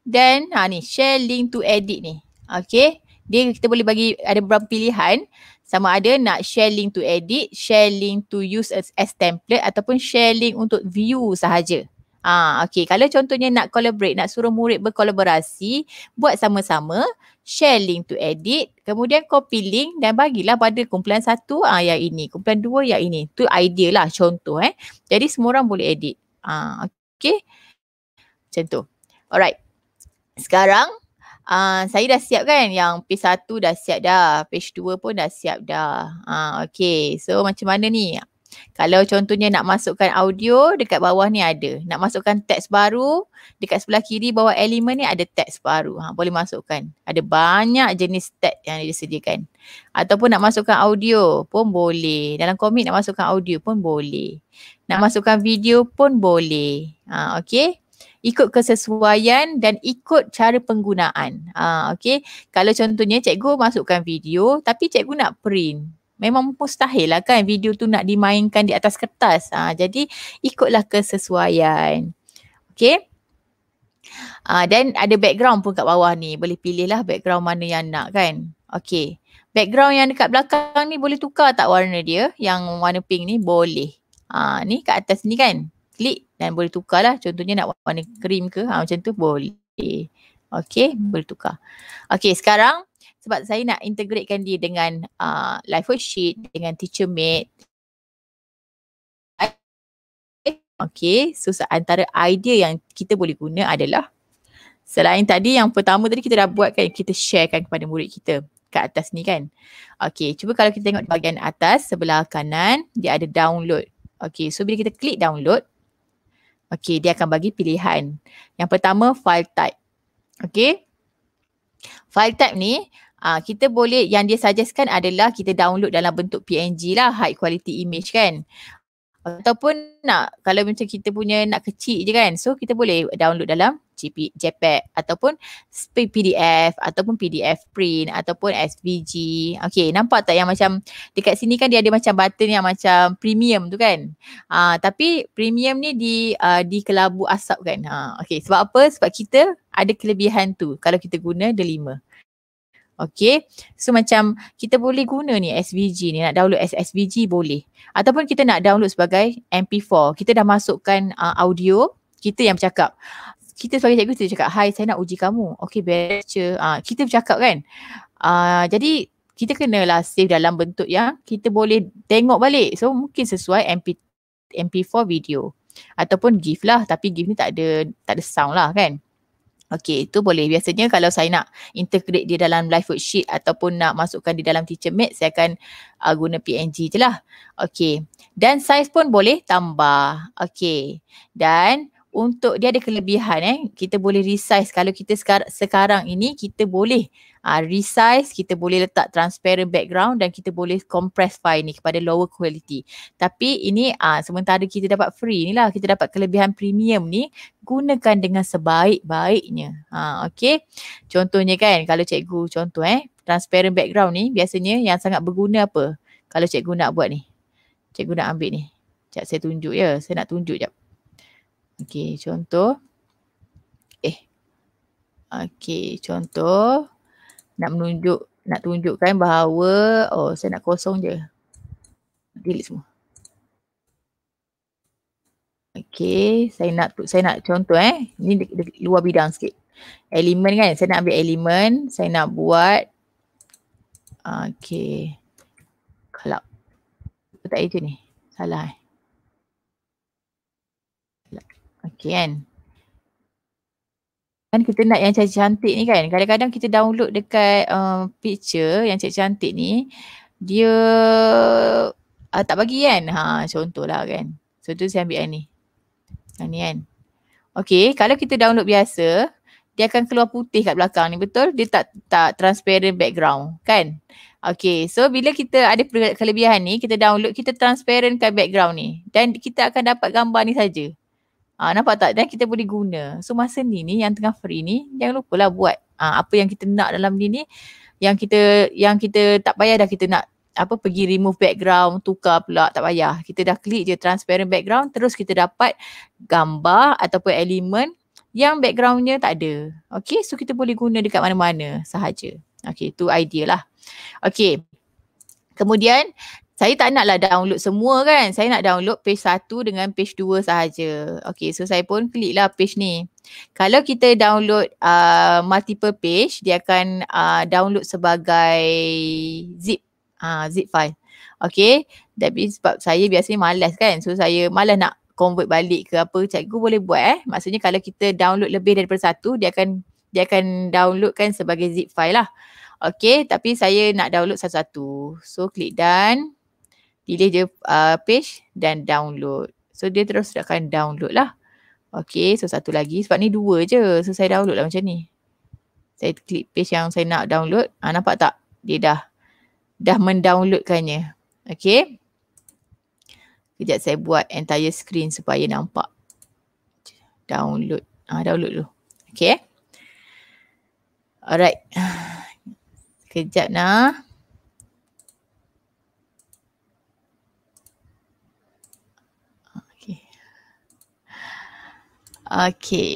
dan ha ni share link to edit ni okay dia kita boleh bagi ada beberapa pilihan sama ada nak share link to edit, share link to use as, as template ataupun share link untuk view sahaja. Ah, ha, okay. Kalau contohnya nak collaborate, nak suruh murid berkolaborasi, buat sama-sama, share link to edit, kemudian copy link dan bagilah pada kumpulan satu ah, yang ini, kumpulan dua yang ini. Tu idea lah contoh eh. Jadi semua orang boleh edit. Ah, ha, okay. Okay. Macam tu. Alright. Sekarang uh, saya dah siap kan yang page satu dah siap dah. Page dua pun dah siap dah. Uh, ah, okay. So macam mana ni? Kalau contohnya nak masukkan audio dekat bawah ni ada. Nak masukkan teks baru dekat sebelah kiri bawah elemen ni ada teks baru. Ha, boleh masukkan. Ada banyak jenis teks yang disediakan. Ataupun nak masukkan audio pun boleh. Dalam komik nak masukkan audio pun boleh. Nak masukkan video pun boleh. Ha, okay. Ikut kesesuaian dan ikut cara penggunaan. Ha, okay. Kalau contohnya cikgu masukkan video tapi cikgu nak print memang mustahil lah kan video tu nak dimainkan di atas kertas. Ha, jadi ikutlah kesesuaian. Okay. Ha, dan ada background pun kat bawah ni. Boleh pilih lah background mana yang nak kan. Okay. Background yang dekat belakang ni boleh tukar tak warna dia? Yang warna pink ni boleh. Uh, ni kat atas ni kan. Klik dan boleh tukar lah. Contohnya nak warna cream ke. Ha, macam tu boleh. Okay. Boleh tukar. Okay sekarang sebab saya nak integratekan dia dengan uh, life worksheet, dengan teacher mate. Okay, so antara idea yang kita boleh guna adalah selain tadi yang pertama tadi kita dah buat kan, kita sharekan kepada murid kita kat atas ni kan. Okay, cuba kalau kita tengok bahagian atas sebelah kanan, dia ada download. Okay, so bila kita klik download, okay, dia akan bagi pilihan. Yang pertama, file type. Okay, file type ni Ah kita boleh yang dia suggestkan adalah kita download dalam bentuk PNG lah high quality image kan. Ataupun nak kalau macam kita punya nak kecil je kan. So kita boleh download dalam JP, JPEG ataupun PDF ataupun PDF print ataupun SVG. Okay nampak tak yang macam dekat sini kan dia ada macam button yang macam premium tu kan. Ah tapi premium ni di uh, di kelabu asap kan. Ha, ah, okay sebab apa? Sebab kita ada kelebihan tu kalau kita guna delima. Okay. So macam kita boleh guna ni SVG ni. Nak download as SVG boleh. Ataupun kita nak download sebagai MP4. Kita dah masukkan uh, audio. Kita yang bercakap. Kita sebagai cikgu kita cakap, hai saya nak uji kamu. Okay, baca. Uh, kita bercakap kan. Uh, jadi kita kenalah save dalam bentuk yang kita boleh tengok balik. So mungkin sesuai MP, MP4 video. Ataupun GIF lah. Tapi GIF ni tak ada, tak ada sound lah kan. Okay, itu boleh. Biasanya kalau saya nak integrate dia dalam live worksheet ataupun nak masukkan di dalam teacher mat, saya akan uh, guna PNG je lah. Okay, dan size pun boleh tambah. Okay, dan untuk dia ada kelebihan eh kita boleh resize kalau kita sekarang sekarang ini kita boleh uh, resize kita boleh letak transparent background dan kita boleh compress file ni kepada lower quality tapi ini uh, sementara kita dapat free inilah kita dapat kelebihan premium ni gunakan dengan sebaik-baiknya ha uh, okey contohnya kan kalau cikgu contoh eh transparent background ni biasanya yang sangat berguna apa kalau cikgu nak buat ni cikgu nak ambil ni Sekejap saya tunjuk ya. Saya nak tunjuk sekejap. Okey, contoh. Eh. Okey, contoh. Nak menunjuk, nak tunjukkan bahawa, oh saya nak kosong je. Delete semua. Okey, saya nak saya nak contoh eh. Ni de, de, luar bidang sikit. Elemen kan, saya nak ambil elemen, saya nak buat okey. Kalau tak itu ni. Salah eh. Okay kan. Kan kita nak yang cantik-cantik ni kan. Kadang-kadang kita download dekat uh, picture yang cantik-cantik ni. Dia uh, tak bagi kan. Ha, contohlah kan. so tu saya ambil yang ni. Yang ni kan. Okay kalau kita download biasa. Dia akan keluar putih kat belakang ni betul. Dia tak tak transparent background kan. Okay so bila kita ada kelebihan ni. Kita download kita transparent kat background ni. Dan kita akan dapat gambar ni saja. Ha, nampak tak? Dan kita boleh guna. So masa ni ni yang tengah free ni jangan lupalah buat ha, apa yang kita nak dalam ni ni yang kita yang kita tak payah dah kita nak apa pergi remove background tukar pula tak payah. Kita dah klik je transparent background terus kita dapat gambar ataupun elemen yang backgroundnya tak ada. Okay so kita boleh guna dekat mana-mana sahaja. Okay tu idea lah. Okay Kemudian saya tak nak lah download semua kan. Saya nak download page satu dengan page dua sahaja. Okay, so saya pun kliklah page ni. Kalau kita download uh, multiple page, dia akan uh, download sebagai zip. Uh, zip file. Okay, tapi sebab saya biasanya malas kan. So saya malas nak convert balik ke apa. Cikgu boleh buat eh. Maksudnya kalau kita download lebih daripada satu, dia akan dia akan downloadkan sebagai zip file lah. Okay, tapi saya nak download satu-satu. So, klik done delete dia uh, page dan download. So dia terus akan download lah. Okay so satu lagi sebab ni dua je. So saya download lah macam ni. Saya klik page yang saya nak download. Ha, nampak tak? Dia dah dah mendownloadkannya. Okay. Kejap saya buat entire screen supaya nampak. Download. Ah ha, download dulu. Okay. Alright. Kejap nak. Okay.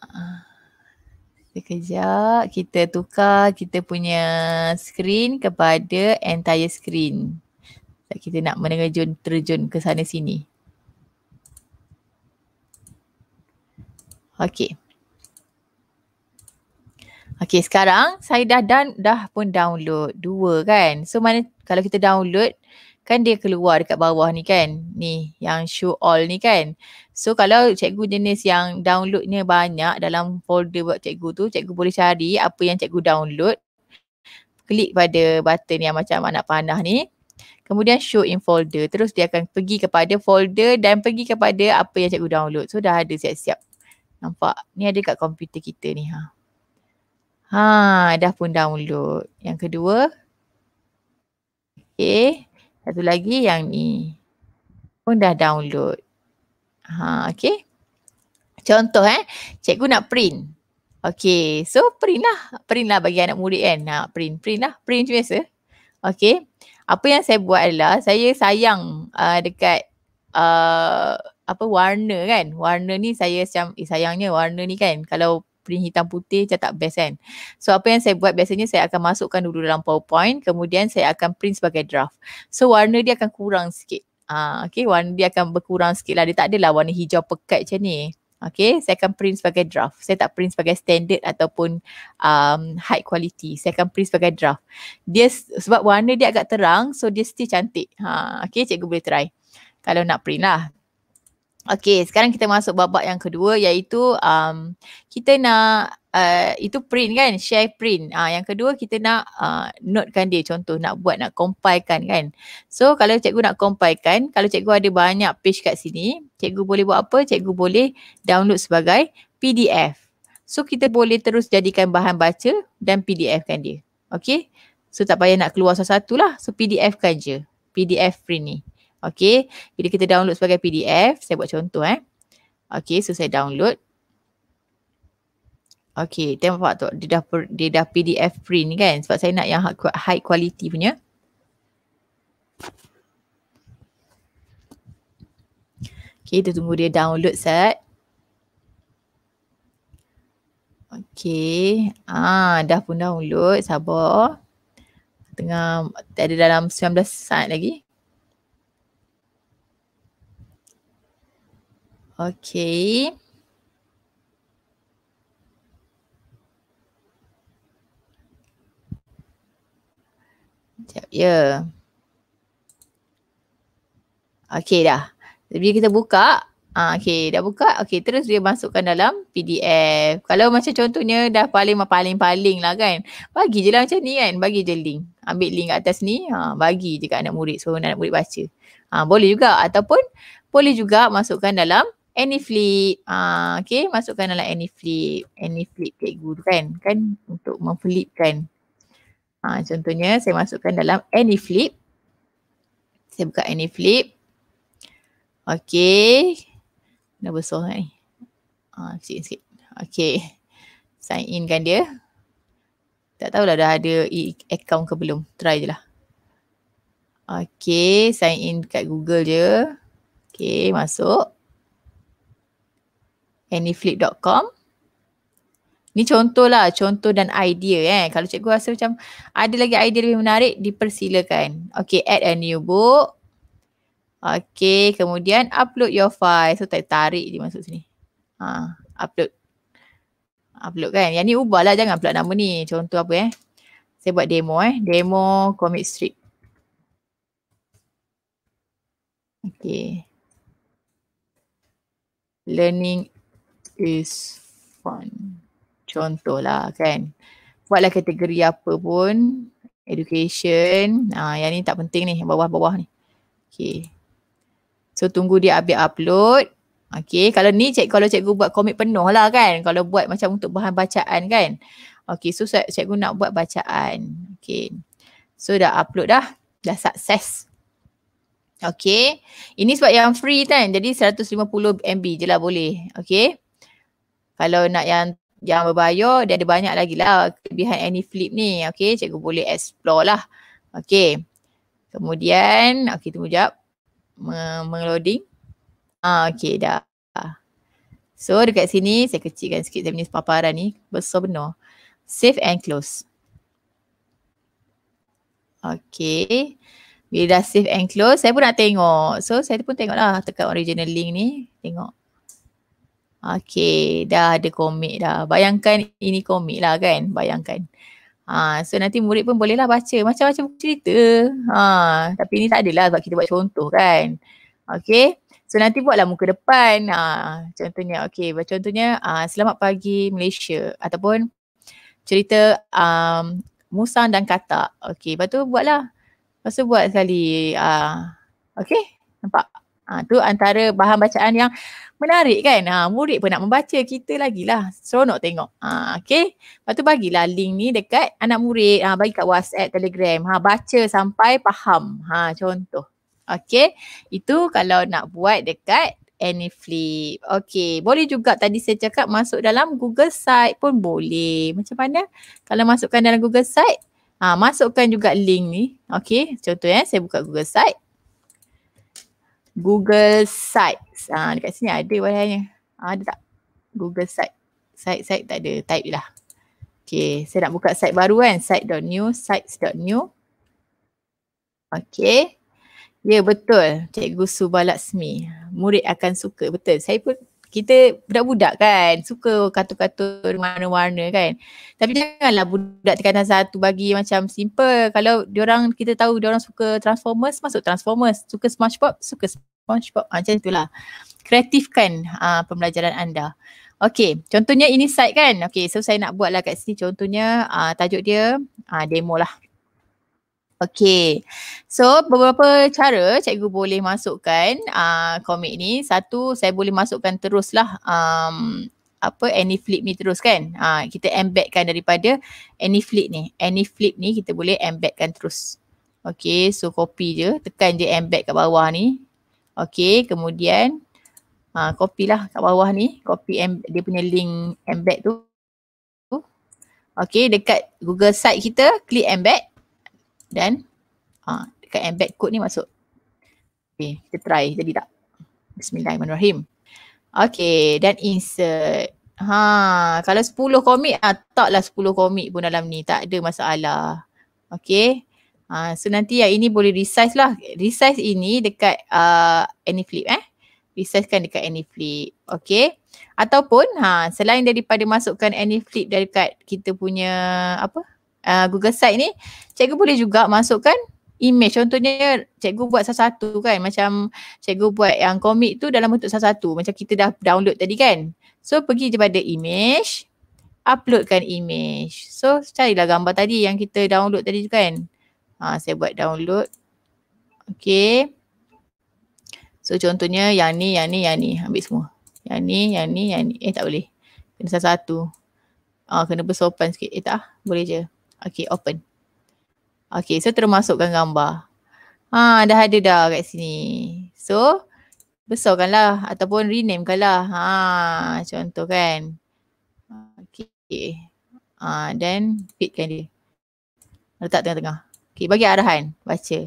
Ah, sekejap kita tukar kita punya screen kepada entire screen. Kita nak menerjun terjun ke sana sini. Okay. Okay sekarang saya dah dan dah pun download dua kan. So mana kalau kita download kan dia keluar dekat bawah ni kan. Ni yang show all ni kan. So kalau cikgu jenis yang download ni banyak dalam folder buat cikgu tu, cikgu boleh cari apa yang cikgu download. Klik pada button yang macam anak panah ni. Kemudian show in folder. Terus dia akan pergi kepada folder dan pergi kepada apa yang cikgu download. So dah ada siap-siap. Nampak? Ni ada kat komputer kita ni. Ha. Ha, dah pun download. Yang kedua. Okay. Satu lagi yang ni. Pun dah download. Ha, okay. Contoh eh. Cikgu nak print. Okay. So print lah. Print lah bagi anak murid kan. Nak print. Print lah. Print macam biasa. Okay. Apa yang saya buat adalah saya sayang uh, dekat uh, apa warna kan. Warna ni saya macam eh, sayangnya warna ni kan. Kalau print hitam putih macam tak best kan. So apa yang saya buat biasanya saya akan masukkan dulu dalam PowerPoint kemudian saya akan print sebagai draft. So warna dia akan kurang sikit. Ah, uh, okay, warna dia akan berkurang sikit lah. Dia tak adalah warna hijau pekat macam ni. Okay, saya akan print sebagai draft. Saya tak print sebagai standard ataupun um, high quality. Saya akan print sebagai draft. Dia sebab warna dia agak terang, so dia still cantik. Ha, okay, cikgu boleh try. Kalau nak print lah. Okay sekarang kita masuk babak yang kedua iaitu um, kita nak Uh, itu print kan share print uh, yang kedua kita nak uh, notekan dia contoh nak buat nak compilekan kan so kalau cikgu nak compilekan kalau cikgu ada banyak page kat sini cikgu boleh buat apa cikgu boleh download sebagai PDF so kita boleh terus jadikan bahan baca dan PDF kan dia okey so tak payah nak keluar satu-satulah so PDF kan je PDF print ni Okay, bila kita download sebagai PDF, saya buat contoh eh. Okay, so saya download. Okay, tengok tu, dia dah, dia dah PDF print kan sebab saya nak yang high quality punya. Okay, kita tunggu dia download set. Okay, ah, dah pun download, sabar. Tengah, ada dalam 19 saat lagi. Okay. Sekejap, ya. Okay dah. Jadi kita buka, Ah, okay, dah buka. Okay, terus dia masukkan dalam PDF. Kalau macam contohnya dah paling paling paling lah kan. Bagi je lah macam ni kan. Bagi je link. Ambil link kat atas ni. Ha, bagi je kat anak murid. So, anak murid baca. Ha, boleh juga. Ataupun boleh juga masukkan dalam Anyflip. Ha, ah, okay, masukkan dalam Anyflip. Anyflip cikgu tu kan. Kan untuk memflipkan. Ha, contohnya saya masukkan dalam Anyflip. Saya buka Anyflip. Okay. Dah besar kan ni. Ha, ah, sikit-sikit. Okay. Sign in kan dia. Tak tahulah dah ada e-account ke belum. Try je lah. Okay, sign in kat Google je. Okay, masuk anyflip.com. Ni contohlah, contoh dan idea eh. Kalau cikgu rasa macam ada lagi idea lebih menarik, dipersilakan. Okay, add a new book. Okay, kemudian upload your file. So, tak tarik dia masuk sini. Ha, upload. Upload kan. Yang ni ubahlah, jangan upload nama ni. Contoh apa eh. Saya buat demo eh. Demo comic strip. Okay. Learning is fun. Contohlah kan. Buatlah kategori apa pun. Education. Ah, yang ni tak penting ni. Bawah-bawah ni. Okay. So tunggu dia habis upload. Okay. Kalau ni cik, kalau cikgu buat komik penuh lah kan. Kalau buat macam untuk bahan bacaan kan. Okay. So cikgu nak buat bacaan. Okay. So dah upload dah. Dah sukses. Okay. Ini sebab yang free kan. Jadi 150 MB je lah boleh. Okay. Kalau nak yang yang berbayar, dia ada banyak lagi lah kelebihan Anyflip ni. Okay, cikgu boleh explore lah. Okay. Kemudian, okay tunggu jap. Mengloading. Ah, okay dah. So dekat sini saya kecilkan sikit saya punya paparan ni. Besar benar. Save and close. Okay. Bila dah save and close, saya pun nak tengok. So saya pun tengok lah tekan original link ni. Tengok. Okay, dah ada komik dah. Bayangkan ini komik lah kan, bayangkan. Ha, so nanti murid pun bolehlah baca macam-macam buku cerita. Ha, tapi ini tak adalah sebab kita buat contoh kan. Okay, so nanti buatlah muka depan. Ha, contohnya, okay, contohnya uh, Selamat Pagi Malaysia ataupun cerita um, Musang dan Katak. Okay, lepas tu buatlah. Lepas tu buat sekali. Uh, ha, okay, nampak? Ha, tu antara bahan bacaan yang menarik kan? Ha, murid pun nak membaca, kita lagi lah. Seronok tengok. Ha, ah, okay. Lepas tu bagilah link ni dekat anak murid. Ha, bagi kat WhatsApp, Telegram. Ha, baca sampai faham. Ha, contoh. Okay. Itu kalau nak buat dekat Anyflip. Okay. Boleh juga tadi saya cakap masuk dalam Google Site pun boleh. Macam mana? Kalau masukkan dalam Google Site, ha, masukkan juga link ni. Okay. Contoh ya. Saya buka Google Site. Google Sites. Ha, dekat sini ada bahayanya. Ha, ah, ada tak? Google Sites. Site-site tak ada. Type lah. Okay. Saya nak buka site baru kan. Site.new. Sites.new. Okay. Ya yeah, betul. Cikgu Subalaksmi. Murid akan suka. Betul. Saya pun kita budak-budak kan suka kartun-kartun warna-warna kan tapi janganlah budak tekanan satu bagi macam simple kalau orang kita tahu orang suka Transformers masuk Transformers suka SpongeBob suka SpongeBob ha, macam itulah kreatifkan ha, pembelajaran anda Okay, contohnya ini site kan. Okay, so saya nak buatlah kat sini contohnya uh, tajuk dia uh, demo lah. Okay. So beberapa cara cikgu boleh masukkan uh, komik ni. Satu, saya boleh masukkan teruslah um, apa any flip ni terus kan. Uh, kita embedkan daripada any flip ni. Any flip ni kita boleh embedkan terus. Okay, so copy je. Tekan je embed kat bawah ni. Okay, kemudian uh, ah, copy lah kat bawah ni. Copy embed, dia punya link embed tu. Okay, dekat Google site kita, klik embed. Dan, uh, dekat embed code ni masuk. Okay, kita try jadi tak? Bismillahirrahmanirrahim. Okay, dan insert. Ha, kalau 10 komik, ha, taklah 10 komik pun dalam ni. Tak ada masalah. Okay. Ha, so nanti yang ini boleh resize lah. Resize ini dekat uh, ah, flip eh. Resize kan dekat any flip. Okay. Ataupun ha, selain daripada masukkan any flip dekat kita punya apa? Uh, uh, Google Site ni cikgu boleh juga masukkan image contohnya cikgu buat satu-satu kan macam cikgu buat yang komik tu dalam bentuk satu-satu macam kita dah download tadi kan so pergi je pada image uploadkan image so carilah gambar tadi yang kita download tadi tu kan ha, saya buat download okay so contohnya yang ni yang ni yang ni ambil semua yang ni yang ni yang ni eh tak boleh kena satu Ah, ha, kena bersopan sikit eh tak boleh je Okay, open. Okay, so termasukkan gambar. Ha, dah ada dah kat sini. So, besarkanlah ataupun renamekanlah. Ha, contoh kan. Okay. Ha, then fitkan dia. Letak tengah-tengah. Okay, bagi arahan. Baca.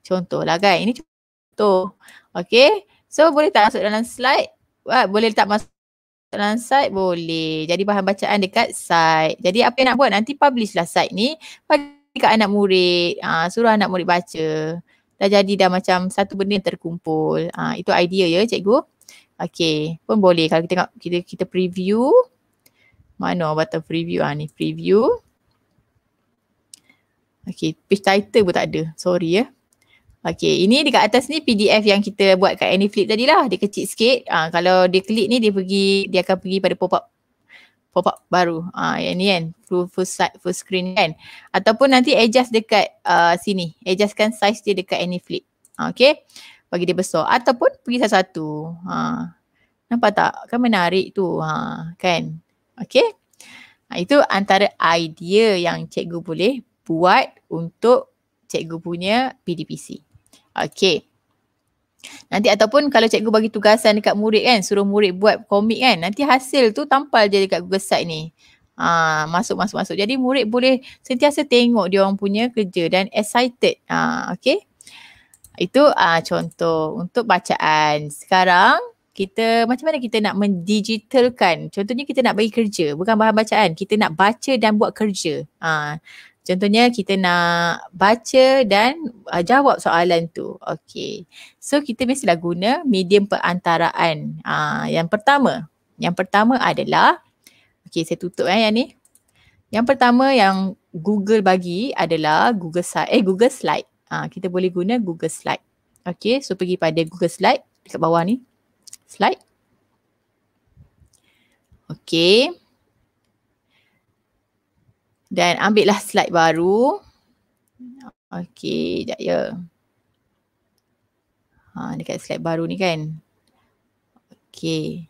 Contohlah kan. Ini contoh. Okay. So, boleh tak masuk dalam slide? Boleh tak masuk dalam site boleh. Jadi bahan bacaan dekat site. Jadi apa yang nak buat nanti publish lah site ni bagi dekat anak murid, ha, suruh anak murid baca. Dah jadi dah macam satu benda yang terkumpul. Ha, itu idea ya cikgu. Okay pun boleh kalau kita tengok kita kita preview. Mana button preview ah ha, ni preview. Okay, page title pun tak ada. Sorry ya. Okay, ini dekat atas ni PDF yang kita buat kat Anyflip tadi lah. Dia kecil sikit. Ha, kalau dia klik ni, dia pergi, dia akan pergi pada pop-up. Pop-up baru. Ha, yang ni kan. Full, full, side, full screen kan. Ataupun nanti adjust dekat uh, sini. Adjustkan size dia dekat Anyflip. Ha, okay. Bagi dia besar. Ataupun pergi satu-satu. Ha, nampak tak? Kan menarik tu. Ha, kan? Okay. Ha, itu antara idea yang cikgu boleh buat untuk cikgu punya PDPC. Okay. Nanti ataupun kalau cikgu bagi tugasan dekat murid kan, suruh murid buat komik kan, nanti hasil tu tampal je dekat Google Site ni. Ha, masuk, masuk, masuk. Jadi murid boleh sentiasa tengok dia orang punya kerja dan excited. Ha, okay. Itu uh, contoh untuk bacaan. Sekarang kita macam mana kita nak mendigitalkan? Contohnya kita nak bagi kerja, bukan bahan bacaan. Kita nak baca dan buat kerja. Ha, Contohnya kita nak baca dan uh, jawab soalan tu. Okay. So kita mestilah guna medium perantaraan. Uh, yang pertama. Yang pertama adalah. Okay saya tutup eh yang ni. Yang pertama yang Google bagi adalah Google Slide. Eh Google Slide. Uh, kita boleh guna Google Slide. Okay so pergi pada Google Slide. Dekat bawah ni. Slide. Okay. Dan ambillah slide baru. Okey, sekejap ya. Ha, dekat slide baru ni kan. Okey.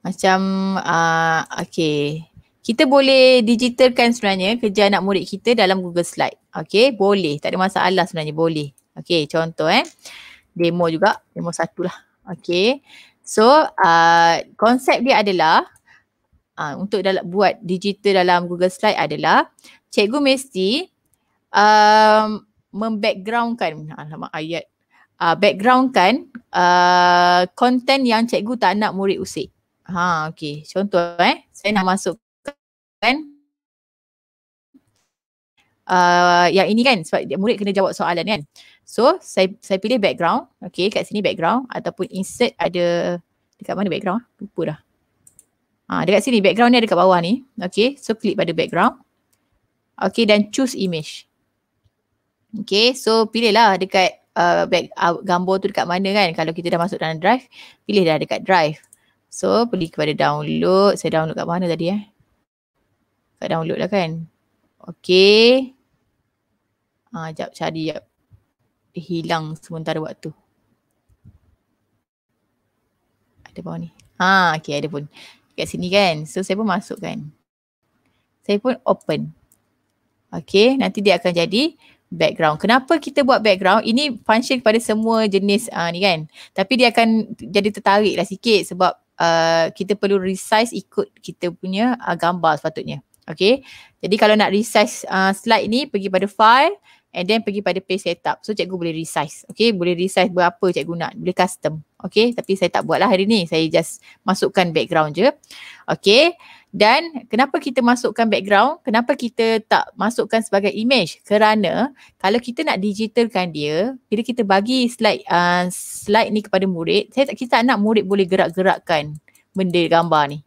Macam, uh, okey. Kita boleh digitalkan sebenarnya kerja anak murid kita dalam Google Slide. Okey, boleh. Tak ada masalah sebenarnya, boleh. Okey, contoh eh. Demo juga, demo satu lah. Okey. So, uh, konsep dia adalah uh, untuk dalam buat digital dalam Google Slide adalah cikgu mesti um, membackgroundkan alamak ayat uh, backgroundkan uh, content yang cikgu tak nak murid usik. Ha okey contoh eh saya nak masukkan Uh, yang ini kan sebab murid kena jawab soalan kan. So saya saya pilih background. Okay kat sini background ataupun insert ada dekat mana background? Lupa dah. Ha, dekat sini background ni ada dekat bawah ni. Okay so klik pada background. Okay dan choose image. Okay so pilihlah dekat uh, back, uh, gambar tu dekat mana kan. Kalau kita dah masuk dalam drive, pilih dah dekat drive. So pergi kepada download. Saya download kat mana tadi eh? Kat download lah kan. Okay. Ha, jap cari jap. hilang sementara waktu. Ada bawah ni. Ha, okay ada pun kat sini kan. So saya pun masukkan. Saya pun open. Okay nanti dia akan jadi background. Kenapa kita buat background? Ini function kepada semua jenis uh, ni kan. Tapi dia akan jadi tertarik lah sikit sebab uh, kita perlu resize ikut kita punya uh, gambar sepatutnya. Okay. Jadi kalau nak resize uh, slide ni pergi pada file and then pergi pada page setup. So cikgu boleh resize. Okay, boleh resize berapa cikgu nak. Boleh custom. Okay, tapi saya tak buatlah hari ni. Saya just masukkan background je. Okay, dan kenapa kita masukkan background? Kenapa kita tak masukkan sebagai image? Kerana kalau kita nak digitalkan dia, bila kita bagi slide uh, slide ni kepada murid, saya tak, kita tak nak murid boleh gerak-gerakkan benda gambar ni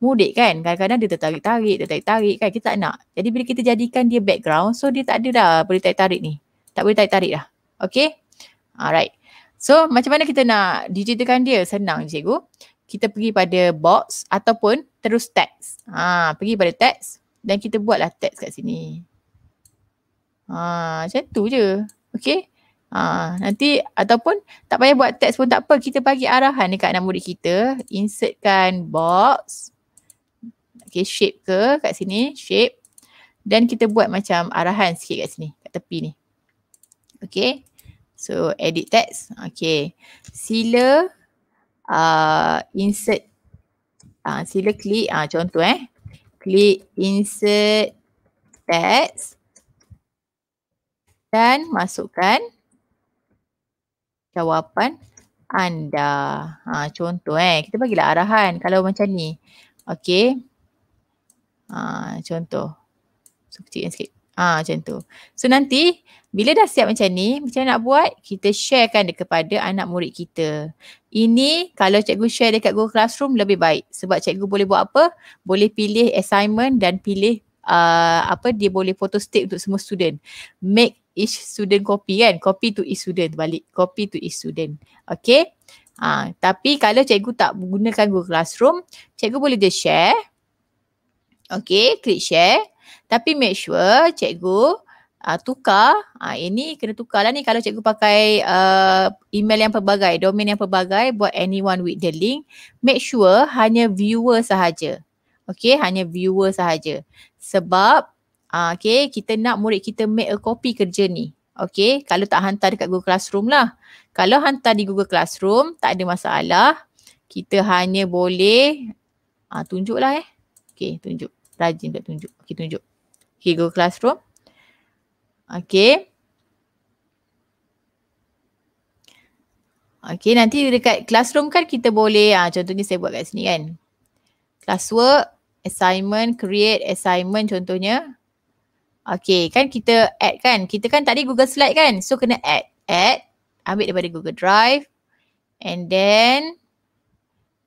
mudik kan kadang-kadang dia tertarik-tarik tertarik-tarik kan kita tak nak jadi bila kita jadikan dia background so dia tak ada dah boleh tarik-tarik ni tak boleh tarik-tarik dah okay alright so macam mana kita nak digitalkan dia senang je cikgu kita pergi pada box ataupun terus teks ha, pergi pada teks dan kita buatlah teks kat sini ha, macam tu je okay Ha, nanti ataupun tak payah buat teks pun tak apa Kita bagi arahan dekat anak murid kita Insertkan box Okay shape ke kat sini shape dan kita buat macam arahan sikit kat sini kat tepi ni Okay so edit text okay sila uh, insert uh, Sila klik uh, contoh eh Klik insert text dan masukkan jawapan anda. Ha, contoh eh. Kita bagilah arahan kalau macam ni. Okay. Ah, contoh. So kecilkan sikit. Ha, macam tu. So nanti bila dah siap macam ni, macam nak buat, kita sharekan dia kepada anak murid kita. Ini kalau cikgu share dekat Google Classroom lebih baik. Sebab cikgu boleh buat apa? Boleh pilih assignment dan pilih uh, apa dia boleh photo stick untuk semua student. Make each student copy kan? Copy to each student balik. Copy to each student. Okay? Ha, tapi kalau cikgu tak gunakan Google Classroom, cikgu boleh dia share Okay, klik share. Tapi make sure cikgu uh, tukar. Uh, ini kena tukar lah ni kalau cikgu pakai uh, email yang pelbagai, domain yang pelbagai buat anyone with the link. Make sure hanya viewer sahaja. Okay, hanya viewer sahaja. Sebab uh, okay, kita nak murid kita make a copy kerja ni. Okay, kalau tak hantar dekat Google Classroom lah. Kalau hantar di Google Classroom, tak ada masalah. Kita hanya boleh, uh, tunjuk lah eh. Okay, tunjuk rajin untuk tunjuk. Okay, tunjuk. Okay, Google Classroom. Okay. Okay, nanti dekat Classroom kan kita boleh, ha, contohnya saya buat kat sini kan. Classwork, assignment, create, assignment contohnya. Okay, kan kita add kan. Kita kan tadi Google Slide kan. So, kena add. Add. Ambil daripada Google Drive. And then,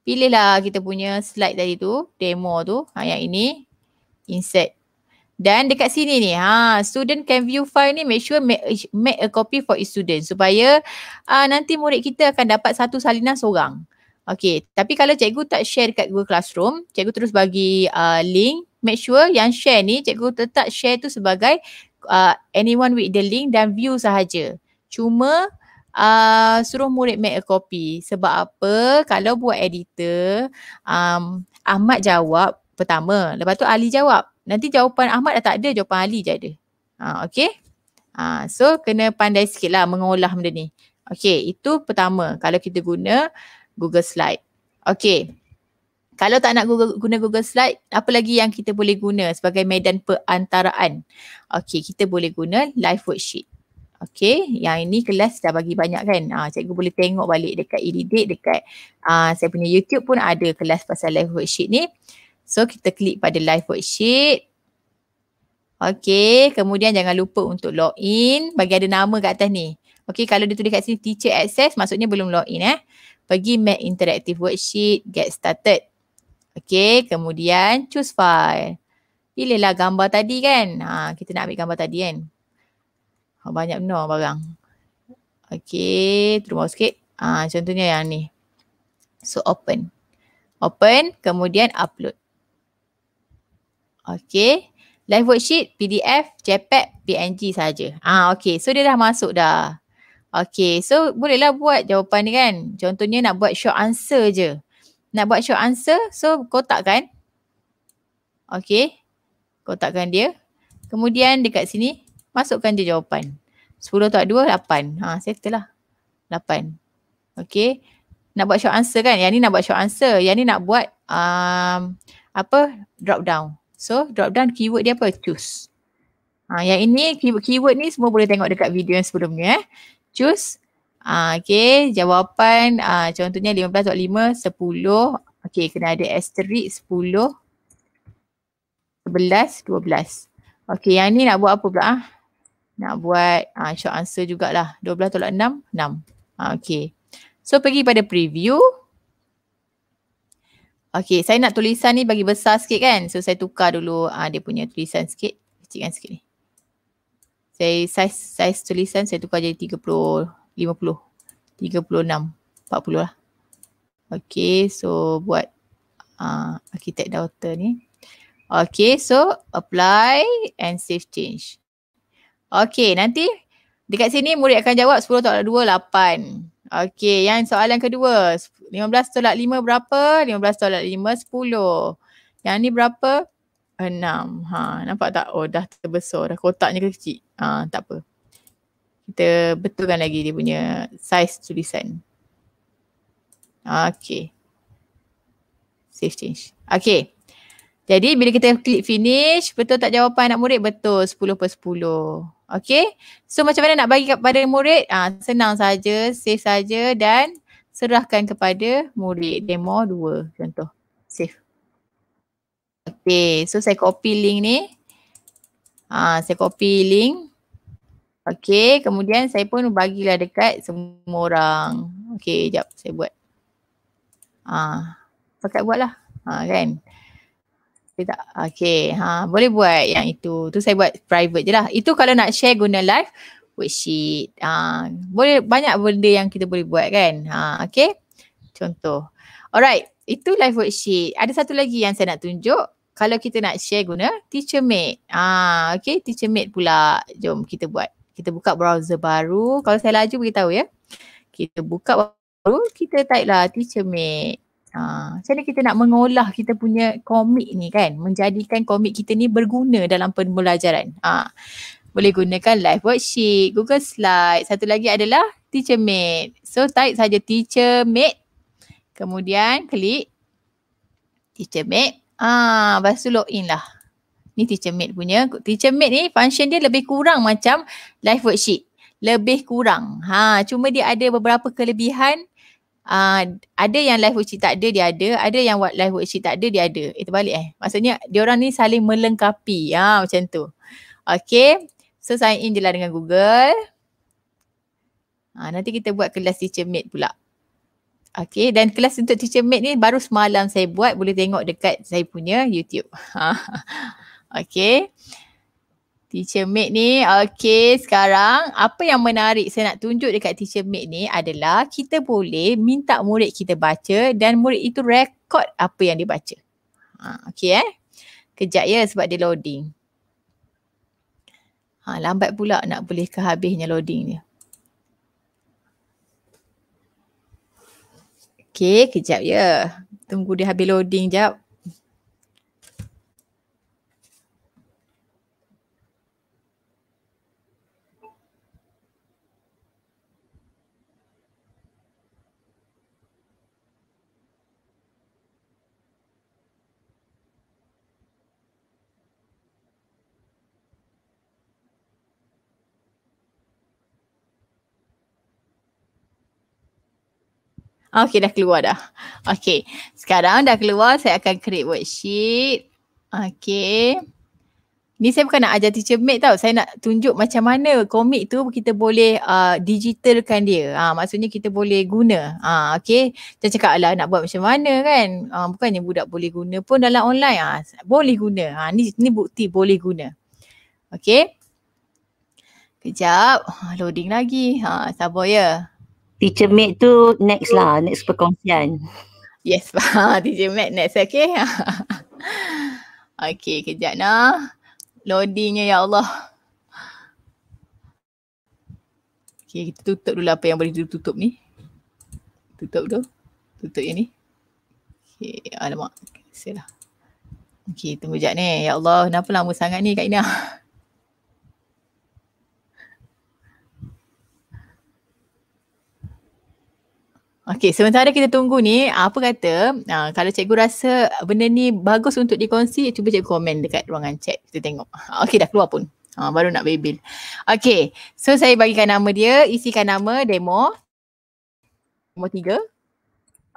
pilihlah kita punya slide tadi tu. Demo tu. Ha, yang ini insert. Dan dekat sini ni ha student can view file ni make sure make, eh, make a copy for each student supaya uh, nanti murid kita akan dapat satu salinan seorang. Okay, tapi kalau cikgu tak share dekat Google Classroom, cikgu terus bagi uh, link, make sure yang share ni cikgu tetap share tu sebagai uh, anyone with the link dan view sahaja. Cuma uh, suruh murid make a copy. Sebab apa? Kalau buat editor, um, Ahmad jawab pertama. Lepas tu Ali jawab. Nanti jawapan Ahmad dah tak ada, jawapan Ali je ada. Ha, okay. Ha, so kena pandai sikit lah mengolah benda ni. Okay, itu pertama kalau kita guna Google Slide. Okay, kalau tak nak Google, guna Google Slide, apa lagi yang kita boleh guna sebagai medan perantaraan? Okay, kita boleh guna live worksheet. Okay, yang ini kelas dah bagi banyak kan. Ha, cikgu boleh tengok balik dekat Elidate, dekat uh, saya punya YouTube pun ada kelas pasal live worksheet ni. So kita klik pada live worksheet. Okay, kemudian jangan lupa untuk log in. Bagi ada nama kat atas ni. Okay, kalau dia tulis kat sini teacher access maksudnya belum login eh. Pergi make interactive worksheet, get started. Okay, kemudian choose file. Pilihlah gambar tadi kan. Ha, kita nak ambil gambar tadi kan. Oh, banyak benda barang. Okay, terima sikit. Ha, contohnya yang ni. So open. Open, kemudian upload. Okay. Live worksheet, PDF, JPEG, PNG saja. Ah, okay. So dia dah masuk dah. Okay. So bolehlah buat jawapan ni kan. Contohnya nak buat short answer je. Nak buat short answer, so kotak kan. Okay. Kotakkan dia. Kemudian dekat sini, masukkan je jawapan. 10 tak 2, 8. Ha, settle lah. 8. Okay. Nak buat short answer kan? Yang ni nak buat short answer. Yang ni nak buat um, apa? Drop down. So drop down keyword dia apa? Choose. Ha, yang ini keyword, keyword ni semua boleh tengok dekat video yang sebelumnya. eh. Choose. Ha, okay jawapan ha, contohnya 15.5, 10. Okay kena ada asterisk 10. 11, 12. Okay yang ni nak buat apa pula? Ah? Nak buat uh, short answer jugalah. 12 tolak 6, 6. Uh, okay. So pergi pada preview. Okay, saya nak tulisan ni bagi besar sikit kan. So, saya tukar dulu uh, dia punya tulisan sikit. Kecilkan sikit ni. Saya saiz, saiz tulisan saya tukar jadi 30, 50. 36, 40 lah. Okay, so buat uh, ah, architect daughter ni. Okay, so apply and save change. Okay, nanti dekat sini murid akan jawab 10.28. Okey, yang soalan kedua. 15 tolak 5 berapa? 15 tolak 5, 10. Yang ni berapa? 6. Ha, nampak tak? Oh, dah terbesar. Dah kotaknya kecil. Ha, tak apa. Kita betulkan lagi dia punya saiz tulisan. Okey. Save change. Okey. Jadi bila kita klik finish, betul tak jawapan anak murid? Betul. 10 per 10. Okay. So macam mana nak bagi kepada murid? ha, senang saja, save saja dan serahkan kepada murid. Demo dua contoh. Save. Okay. So saya copy link ni. Ha, saya copy link. Okay. Kemudian saya pun bagilah dekat semua orang. Okay. Sekejap saya buat. Ah, ha, pakai buatlah. Ah ha, kan. Saya tak. Okay. Ha, boleh buat yang itu. Tu saya buat private je lah. Itu kalau nak share guna live worksheet. Ha, boleh banyak benda yang kita boleh buat kan. Ha, okay. Contoh. Alright. Itu live worksheet. Ada satu lagi yang saya nak tunjuk. Kalau kita nak share guna teacher mate. Ha, okay. Teacher mate pula. Jom kita buat. Kita buka browser baru. Kalau saya laju beritahu ya. Kita buka baru. Kita type lah teacher mate. Ha, macam mana kita nak mengolah kita punya komik ni kan? Menjadikan komik kita ni berguna dalam pembelajaran. Ha, boleh gunakan live worksheet, Google Slide. Satu lagi adalah Teacher Mate. So type saja Teacher Mate. Kemudian klik Teacher Mate. Ah, ha, lepas tu log in lah. Ni Teacher Mate punya. Teacher Mate ni function dia lebih kurang macam live worksheet. Lebih kurang. Ha, cuma dia ada beberapa kelebihan Uh, ada yang life worksheet tak ada dia ada, ada yang life worksheet tak ada dia ada. Itu eh, balik eh. Maksudnya dia orang ni saling melengkapi. ya macam tu. Okay. So sign in je lah dengan Google. Ah, nanti kita buat kelas teacher mate pula. Okay dan kelas untuk teacher mate ni baru semalam saya buat. Boleh tengok dekat saya punya YouTube. okay. Teacher Mate ni. Okay sekarang apa yang menarik saya nak tunjuk dekat Teacher Mate ni adalah kita boleh minta murid kita baca dan murid itu rekod apa yang dia baca. Ha, okay eh. Kejap ya sebab dia loading. Ha, lambat pula nak boleh kehabisnya loading dia. Okay kejap ya. Tunggu dia habis loading jap. Okay dah keluar dah. Okay sekarang dah keluar saya akan create worksheet. Okay. Ni saya bukan nak ajar teacher make tau. Saya nak tunjuk macam mana komik tu kita boleh uh, digitalkan dia. Ha, maksudnya kita boleh guna. Ha, ah, okay. Macam cakap lah nak buat macam mana kan. Ha, bukannya budak boleh guna pun dalam online. Ha, boleh guna. Ha, ni, ni bukti boleh guna. Okay. Kejap. Loading lagi. Ha, sabar ya. Yeah teacher mate tu next lah, next perkongsian. Yes, ah, teacher mate next, okay. okay, kejap nah. Loadingnya ya Allah. Okay, kita tutup dulu apa yang boleh tutup ni. Tutup dulu, Tutup yang ni. Okay, alamak. Okay, lah. okay tunggu sekejap ni. Ya Allah, kenapa lama sangat ni Kak Inah? Okey, sementara kita tunggu ni, apa kata uh, kalau cikgu rasa benda ni bagus untuk dikongsi, cuba cikgu komen dekat ruangan chat. Kita tengok. Okey, dah keluar pun. Uh, baru nak bebel. Okey, so saya bagikan nama dia, isikan nama demo. Demo tiga.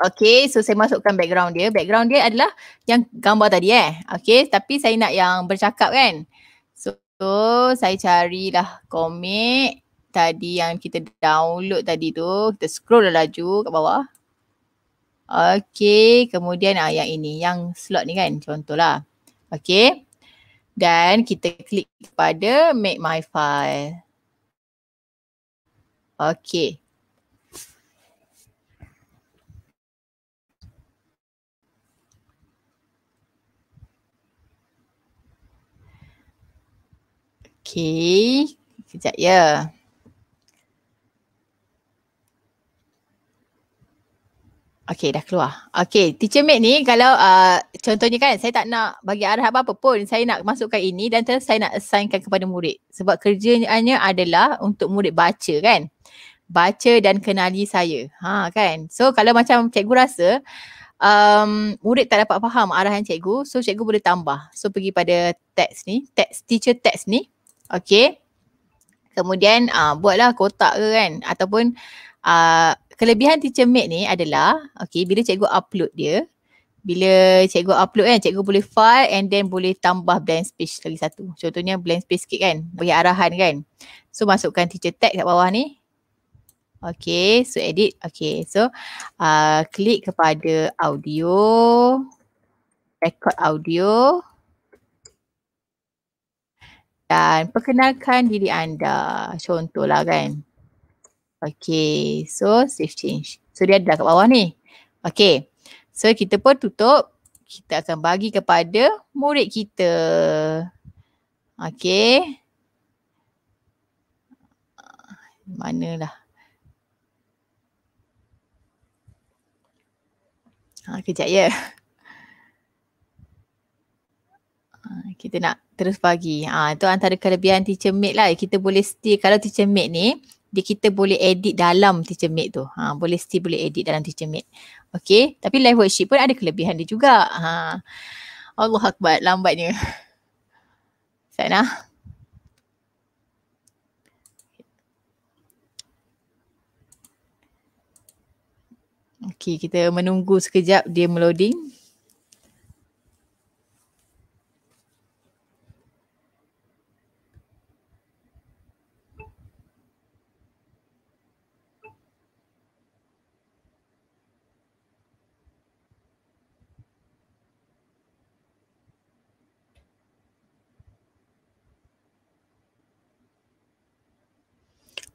Okey, so saya masukkan background dia. Background dia adalah yang gambar tadi eh. Okey, tapi saya nak yang bercakap kan. So, so saya carilah komik tadi yang kita download tadi tu. Kita scroll dah laju kat bawah. Okay, kemudian ah, yang ini, yang slot ni kan contohlah. Okay, dan kita klik pada make my file. Okay. Okay, kejap ya. Yeah. Okay dah keluar. Okay teacher mate ni kalau uh, contohnya kan saya tak nak bagi arah apa-apa pun saya nak masukkan ini dan terus saya nak assignkan kepada murid. Sebab kerjanya adalah untuk murid baca kan. Baca dan kenali saya. Ha kan. So kalau macam cikgu rasa um, murid tak dapat faham arahan cikgu so cikgu boleh tambah. So pergi pada teks ni. Teks, teacher teks ni. Okay. Kemudian uh, buatlah kotak ke kan ataupun uh, kelebihan teacher make ni adalah okay bila cikgu upload dia bila cikgu upload kan cikgu boleh file and then boleh tambah blank space lagi satu contohnya blank space sikit kan bagi arahan kan so masukkan teacher tag kat bawah ni okay so edit okay so uh, klik kepada audio record audio dan perkenalkan diri anda contohlah kan Okay, so safe change. So dia ada kat bawah ni. Okay, so kita pun tutup. Kita akan bagi kepada murid kita. Okay. Manalah. Ha, kejap ya. Ha, kita nak terus bagi. Ha, itu antara kelebihan teacher mate lah. Kita boleh still, kalau teacher mate ni, dia kita boleh edit dalam teacher mate tu. Ha, boleh still boleh edit dalam teacher mate. Okay. Tapi live worksheet pun ada kelebihan dia juga. Ha. Allah akbar lambatnya. Sana. Okay, kita menunggu sekejap dia meloading. loading.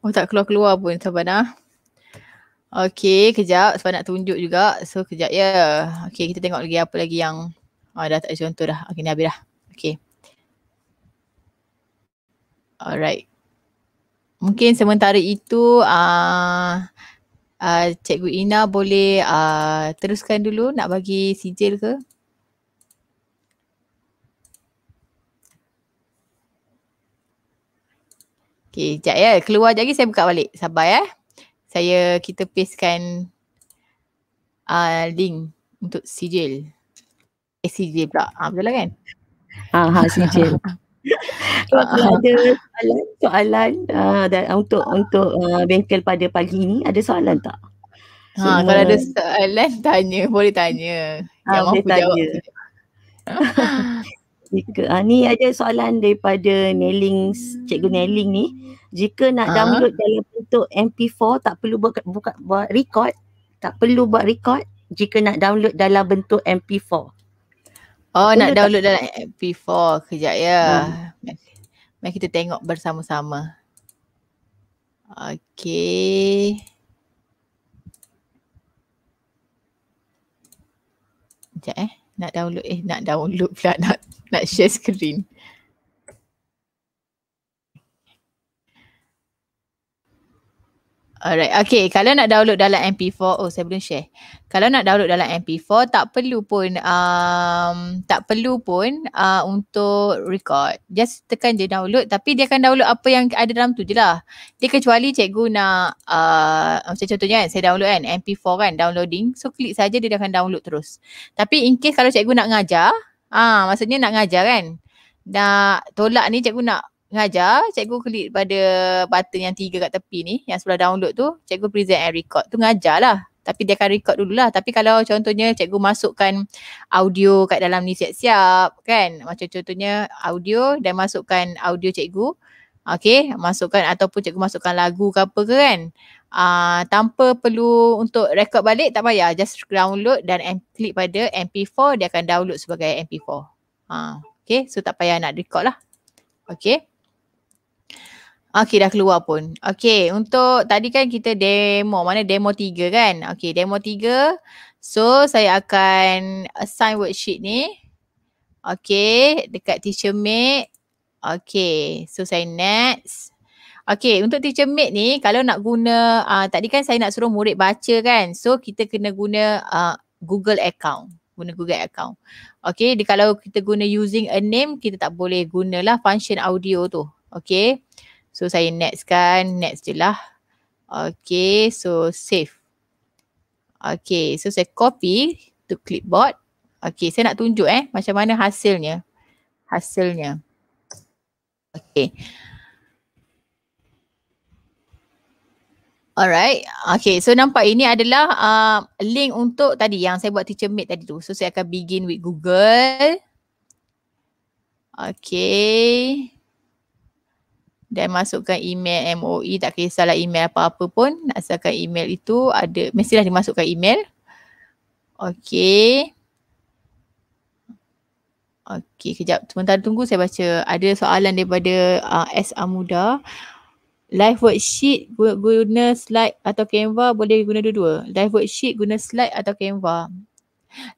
Oh tak keluar-keluar pun sabana. Okay kejap sebab nak tunjuk juga. So kejap ya. Okay kita tengok lagi apa lagi yang oh, dah tak contoh dah. Okay ni habis dah. Okay. Alright. Mungkin sementara itu uh, uh, Cikgu Ina boleh uh, teruskan dulu nak bagi sijil ke? Okay, sekejap ya. Keluar lagi saya buka balik. Sabar ya. Saya, kita pastekan uh, link untuk sijil. Eh, sijil pula. Ha, betul lah kan? Ha, ha sijil. Kalau ada soalan, soalan uh, dan untuk untuk uh, bengkel pada pagi ini, ada soalan tak? Ha, so, kalau ada soalan, tanya. Boleh tanya. Ha, Yang boleh tanya. Jika ha, ni ada soalan daripada Neling Cikgu Neling ni, jika nak ha? download dalam bentuk MP4 tak perlu buka buka buat record, tak perlu buat record jika nak download dalam bentuk MP4. Oh perlu nak download tak? dalam MP4 kejap ya. Hmm. mari kita tengok bersama-sama. Okay. Sekejap eh nak download eh nak download pula nak nak share screen Alright, okay. Kalau nak download dalam MP4, oh saya belum share. Kalau nak download dalam MP4, tak perlu pun, um, tak perlu pun uh, untuk record. Just tekan je download, tapi dia akan download apa yang ada dalam tu je lah. Dia kecuali cikgu nak, uh, macam contohnya kan, saya download kan, MP4 kan, downloading. So, klik saja dia akan download terus. Tapi in case kalau cikgu nak ngajar, ah uh, maksudnya nak ngajar kan, nak tolak ni cikgu nak mengajar, cikgu klik pada button yang tiga kat tepi ni, yang sebelah download tu, cikgu present and record. Tu mengajar lah. Tapi dia akan record dululah. Tapi kalau contohnya cikgu masukkan audio kat dalam ni siap-siap kan. Macam contohnya audio dan masukkan audio cikgu. Okay, masukkan ataupun cikgu masukkan lagu ke apa ke kan. Uh, tanpa perlu untuk record balik tak payah. Just download dan klik pada MP4 dia akan download sebagai MP4. Uh, ah, okay, so tak payah nak record lah. Okay. Okay dah keluar pun. Okay untuk tadi kan kita demo mana demo tiga kan. Okay demo tiga. So saya akan assign worksheet ni. Okay dekat teacher mate. Okay so saya next. Okay untuk teacher mate ni kalau nak guna uh, tadi kan saya nak suruh murid baca kan. So kita kena guna uh, Google account. Guna Google account. Okay dia, kalau kita guna using a name kita tak boleh gunalah function audio tu. Okay. So saya next kan, next je lah. Okay, so save. Okay, so saya copy to clipboard. Okay, saya nak tunjuk eh macam mana hasilnya. Hasilnya. Okay. Alright. Okay, so nampak ini adalah uh, link untuk tadi yang saya buat teacher meet tadi tu. So saya akan begin with Google. Okay dan masukkan email MOE tak kisahlah email apa-apa pun asalkan email itu ada mestilah dimasukkan email okey okey kejap sebentar tunggu saya baca ada soalan daripada uh, S Amuda live worksheet guna slide atau Canva boleh guna dua-dua live worksheet guna slide atau Canva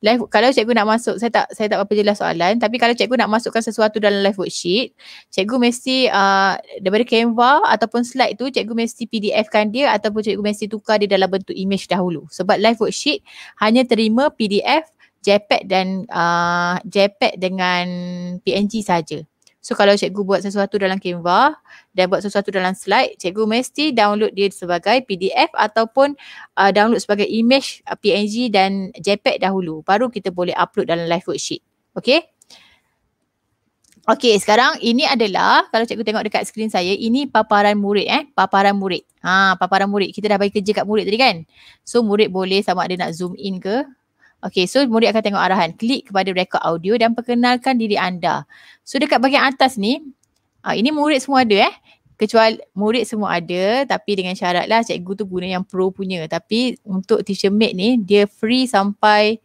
live kalau cikgu nak masuk saya tak saya tak apa jelas soalan tapi kalau cikgu nak masukkan sesuatu dalam live worksheet cikgu mesti uh, daripada Canva ataupun slide tu cikgu mesti PDF kan dia ataupun cikgu mesti tukar dia dalam bentuk image dahulu sebab live worksheet hanya terima PDF JPEG dan uh, JPEG dengan PNG saja. So kalau cikgu buat sesuatu dalam Canva dan buat sesuatu dalam slide, cikgu mesti download dia sebagai PDF ataupun uh, download sebagai image uh, PNG dan JPEG dahulu. Baru kita boleh upload dalam live worksheet. Okay. Okay sekarang ini adalah kalau cikgu tengok dekat skrin saya ini paparan murid eh paparan murid. Ha paparan murid kita dah bagi kerja kat murid tadi kan. So murid boleh sama ada nak zoom in ke Okay so murid akan tengok arahan. Klik kepada rekod audio dan perkenalkan diri anda. So dekat bahagian atas ni, uh, ini murid semua ada eh. Kecuali murid semua ada tapi dengan syarat lah cikgu tu guna yang pro punya. Tapi untuk teacher mate ni dia free sampai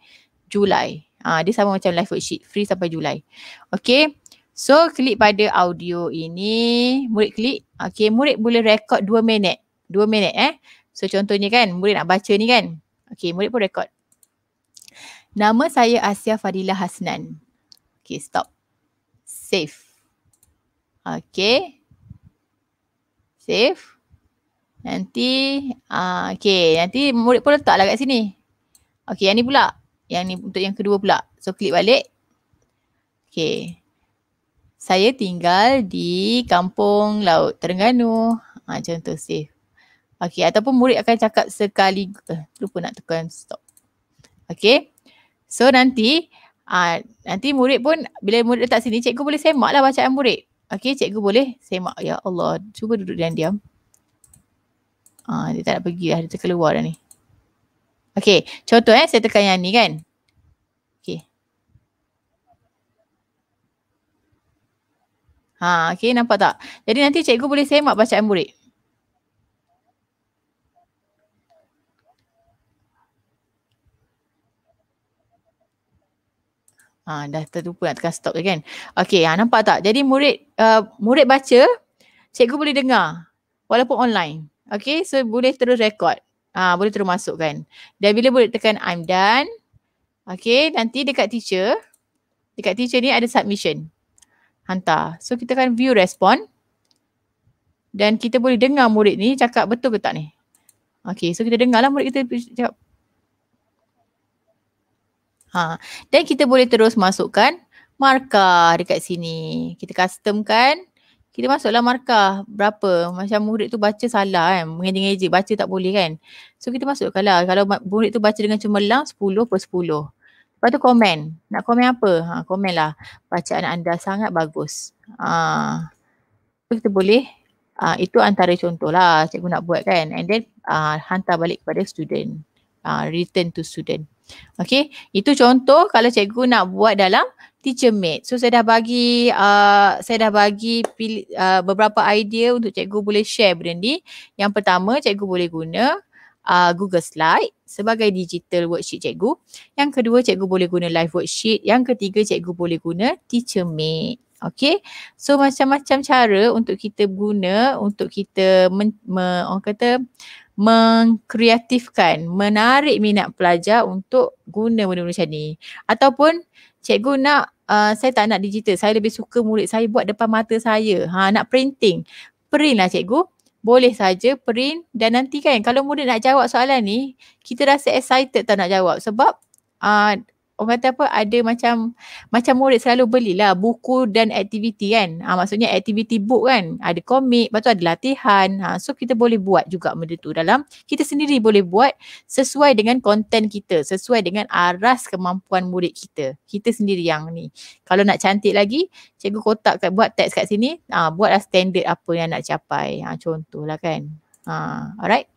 Julai. Uh, dia sama macam live worksheet. Free sampai Julai. Okay. So klik pada audio ini. Murid klik. Okay murid boleh rekod dua minit. dua minit eh. So contohnya kan murid nak baca ni kan. Okay murid pun rekod. Nama saya Asia Fadila Hasnan. Okay, stop. Save. Okay. Save. Nanti, uh, okay. Nanti murid pun letaklah kat sini. Okay, yang ni pula. Yang ni untuk yang kedua pula. So, klik balik. Okay. Saya tinggal di kampung Laut Terengganu. Ha, contoh save. Okay, ataupun murid akan cakap sekali. Eh, lupa nak tekan stop. Okay. So nanti uh, nanti murid pun bila murid letak sini cikgu boleh semak lah bacaan murid. Okey, cikgu boleh semak. Ya Allah cuba duduk dan diam. Uh, ah, dia tak nak pergi lah dia terkeluar dah ni. Okey, contoh eh saya tekan yang ni kan. Okey. Ha, okey. nampak tak? Jadi nanti cikgu boleh semak bacaan murid. Ha, dah terlupa nak tekan stop ke kan. Okay, ha, nampak tak? Jadi murid uh, murid baca, cikgu boleh dengar walaupun online. Okay, so boleh terus record. Ha, boleh terus masukkan. Dan bila boleh tekan I'm done, okay, nanti dekat teacher, dekat teacher ni ada submission. Hantar. So kita akan view respond. Dan kita boleh dengar murid ni cakap betul ke tak ni. Okay, so kita dengarlah murid kita cakap Ha, dan kita boleh terus masukkan markah dekat sini. Kita custom kan. Kita masuklah markah berapa. Macam murid tu baca salah kan. Mengeja-ngeja. Baca tak boleh kan. So kita masukkanlah. Kalau murid tu baca dengan cemerlang 10 per 10. Lepas tu komen. Nak komen apa? Ha, komen lah. Bacaan anda sangat bagus. Ha. So kita boleh. Ha, itu antara contoh lah cikgu nak buat kan. And then ha, hantar balik kepada student. Ha, return to student. Okay, itu contoh kalau cikgu nak buat dalam teacher mate. So saya dah bagi uh, saya dah bagi pilih, uh, beberapa idea untuk cikgu boleh share benda ni. Yang pertama, cikgu boleh guna uh, Google Slide sebagai digital worksheet cikgu. Yang kedua, cikgu boleh guna live worksheet. Yang ketiga, cikgu boleh guna teacher mate. Okay, so macam-macam cara untuk kita guna untuk kita men, me, orang kata mengkreatifkan, menarik minat pelajar untuk guna benda-benda macam ni. Ataupun cikgu nak, uh, saya tak nak digital, saya lebih suka murid saya buat depan mata saya. Ha, nak printing. Print lah cikgu. Boleh saja print dan nanti kan kalau murid nak jawab soalan ni, kita rasa excited tak nak jawab sebab uh, orang kata apa ada macam macam murid selalu belilah buku dan aktiviti kan. Ha, maksudnya aktiviti book kan. Ada komik, lepas tu ada latihan. Ha, so kita boleh buat juga benda tu dalam kita sendiri boleh buat sesuai dengan konten kita. Sesuai dengan aras kemampuan murid kita. Kita sendiri yang ni. Kalau nak cantik lagi, cikgu kotak kat, buat teks kat sini. Ha, buatlah standard apa yang nak capai. Ha, contohlah kan. Ha, alright.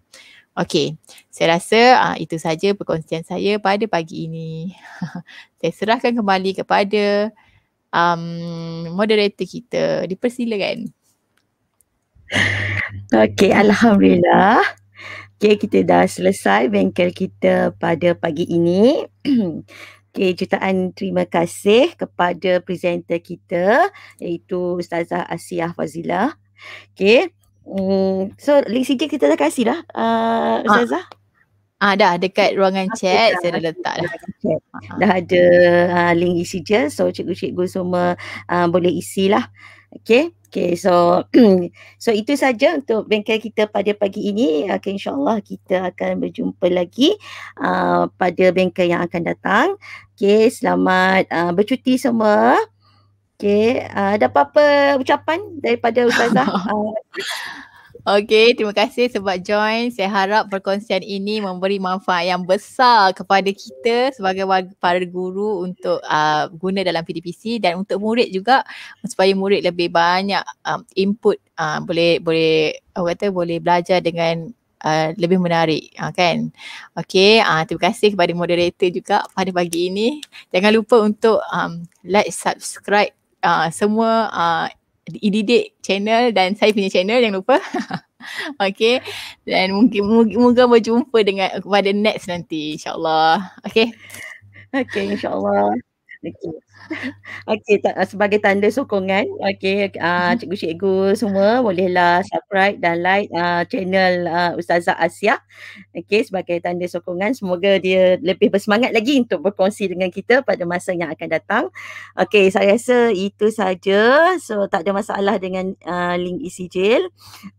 Okay, saya rasa uh, itu saja perkongsian saya pada pagi ini. saya serahkan kembali kepada um, moderator kita. Dipersilakan. Okay, Alhamdulillah. Okay, kita dah selesai bengkel kita pada pagi ini. okay, jutaan terima kasih kepada presenter kita iaitu Ustazah Asiyah Fazilah. Okay, Eh, so link je kita dah kasih dah uh, Zaza. Ah. Ah dah dekat ruangan okay, chat saya dah letak dah. Dah ah, ah. ada uh, link isi je so cikgu-cikgu semua uh, boleh isilah. Okay. Okay so so itu saja untuk bengkel kita pada pagi ini. Okay insyaAllah kita akan berjumpa lagi uh, pada bengkel yang akan datang. Okay selamat uh, bercuti semua. Okay, uh, ada apa-apa ucapan daripada Ustazah? uh. Okay, terima kasih sebab join. Saya harap perkongsian ini memberi manfaat yang besar kepada kita sebagai para guru untuk uh, guna dalam PDPC dan untuk murid juga supaya murid lebih banyak um, input uh, boleh boleh uh, kata boleh belajar dengan uh, lebih menarik uh, kan. Okay, uh, terima kasih kepada moderator juga pada pagi ini. Jangan lupa untuk um, like, subscribe uh, semua uh, ididik channel dan saya punya channel jangan lupa. okay. Dan mungkin moga berjumpa dengan kepada next nanti insyaAllah. Okay. Okay insyaAllah. Okay. Okey, ta- sebagai tanda sokongan, okey, uh, cikgu cikgu semua bolehlah subscribe dan like uh, channel uh, Ustazah Asia. Okey, sebagai tanda sokongan, semoga dia lebih bersemangat lagi untuk berkongsi dengan kita pada masa yang akan datang. Okey, saya rasa itu saja. So, tak ada masalah dengan uh, link isi jail.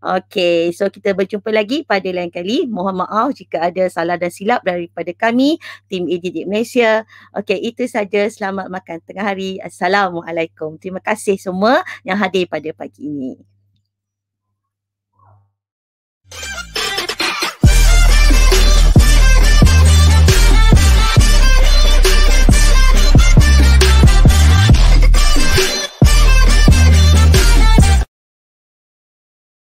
Okey, so kita berjumpa lagi pada lain kali. Mohon maaf jika ada salah dan silap daripada kami, tim EDD Malaysia. Okey, itu saja. Selamat makan tengah hari. Assalamualaikum. Terima kasih semua yang hadir pada pagi ini.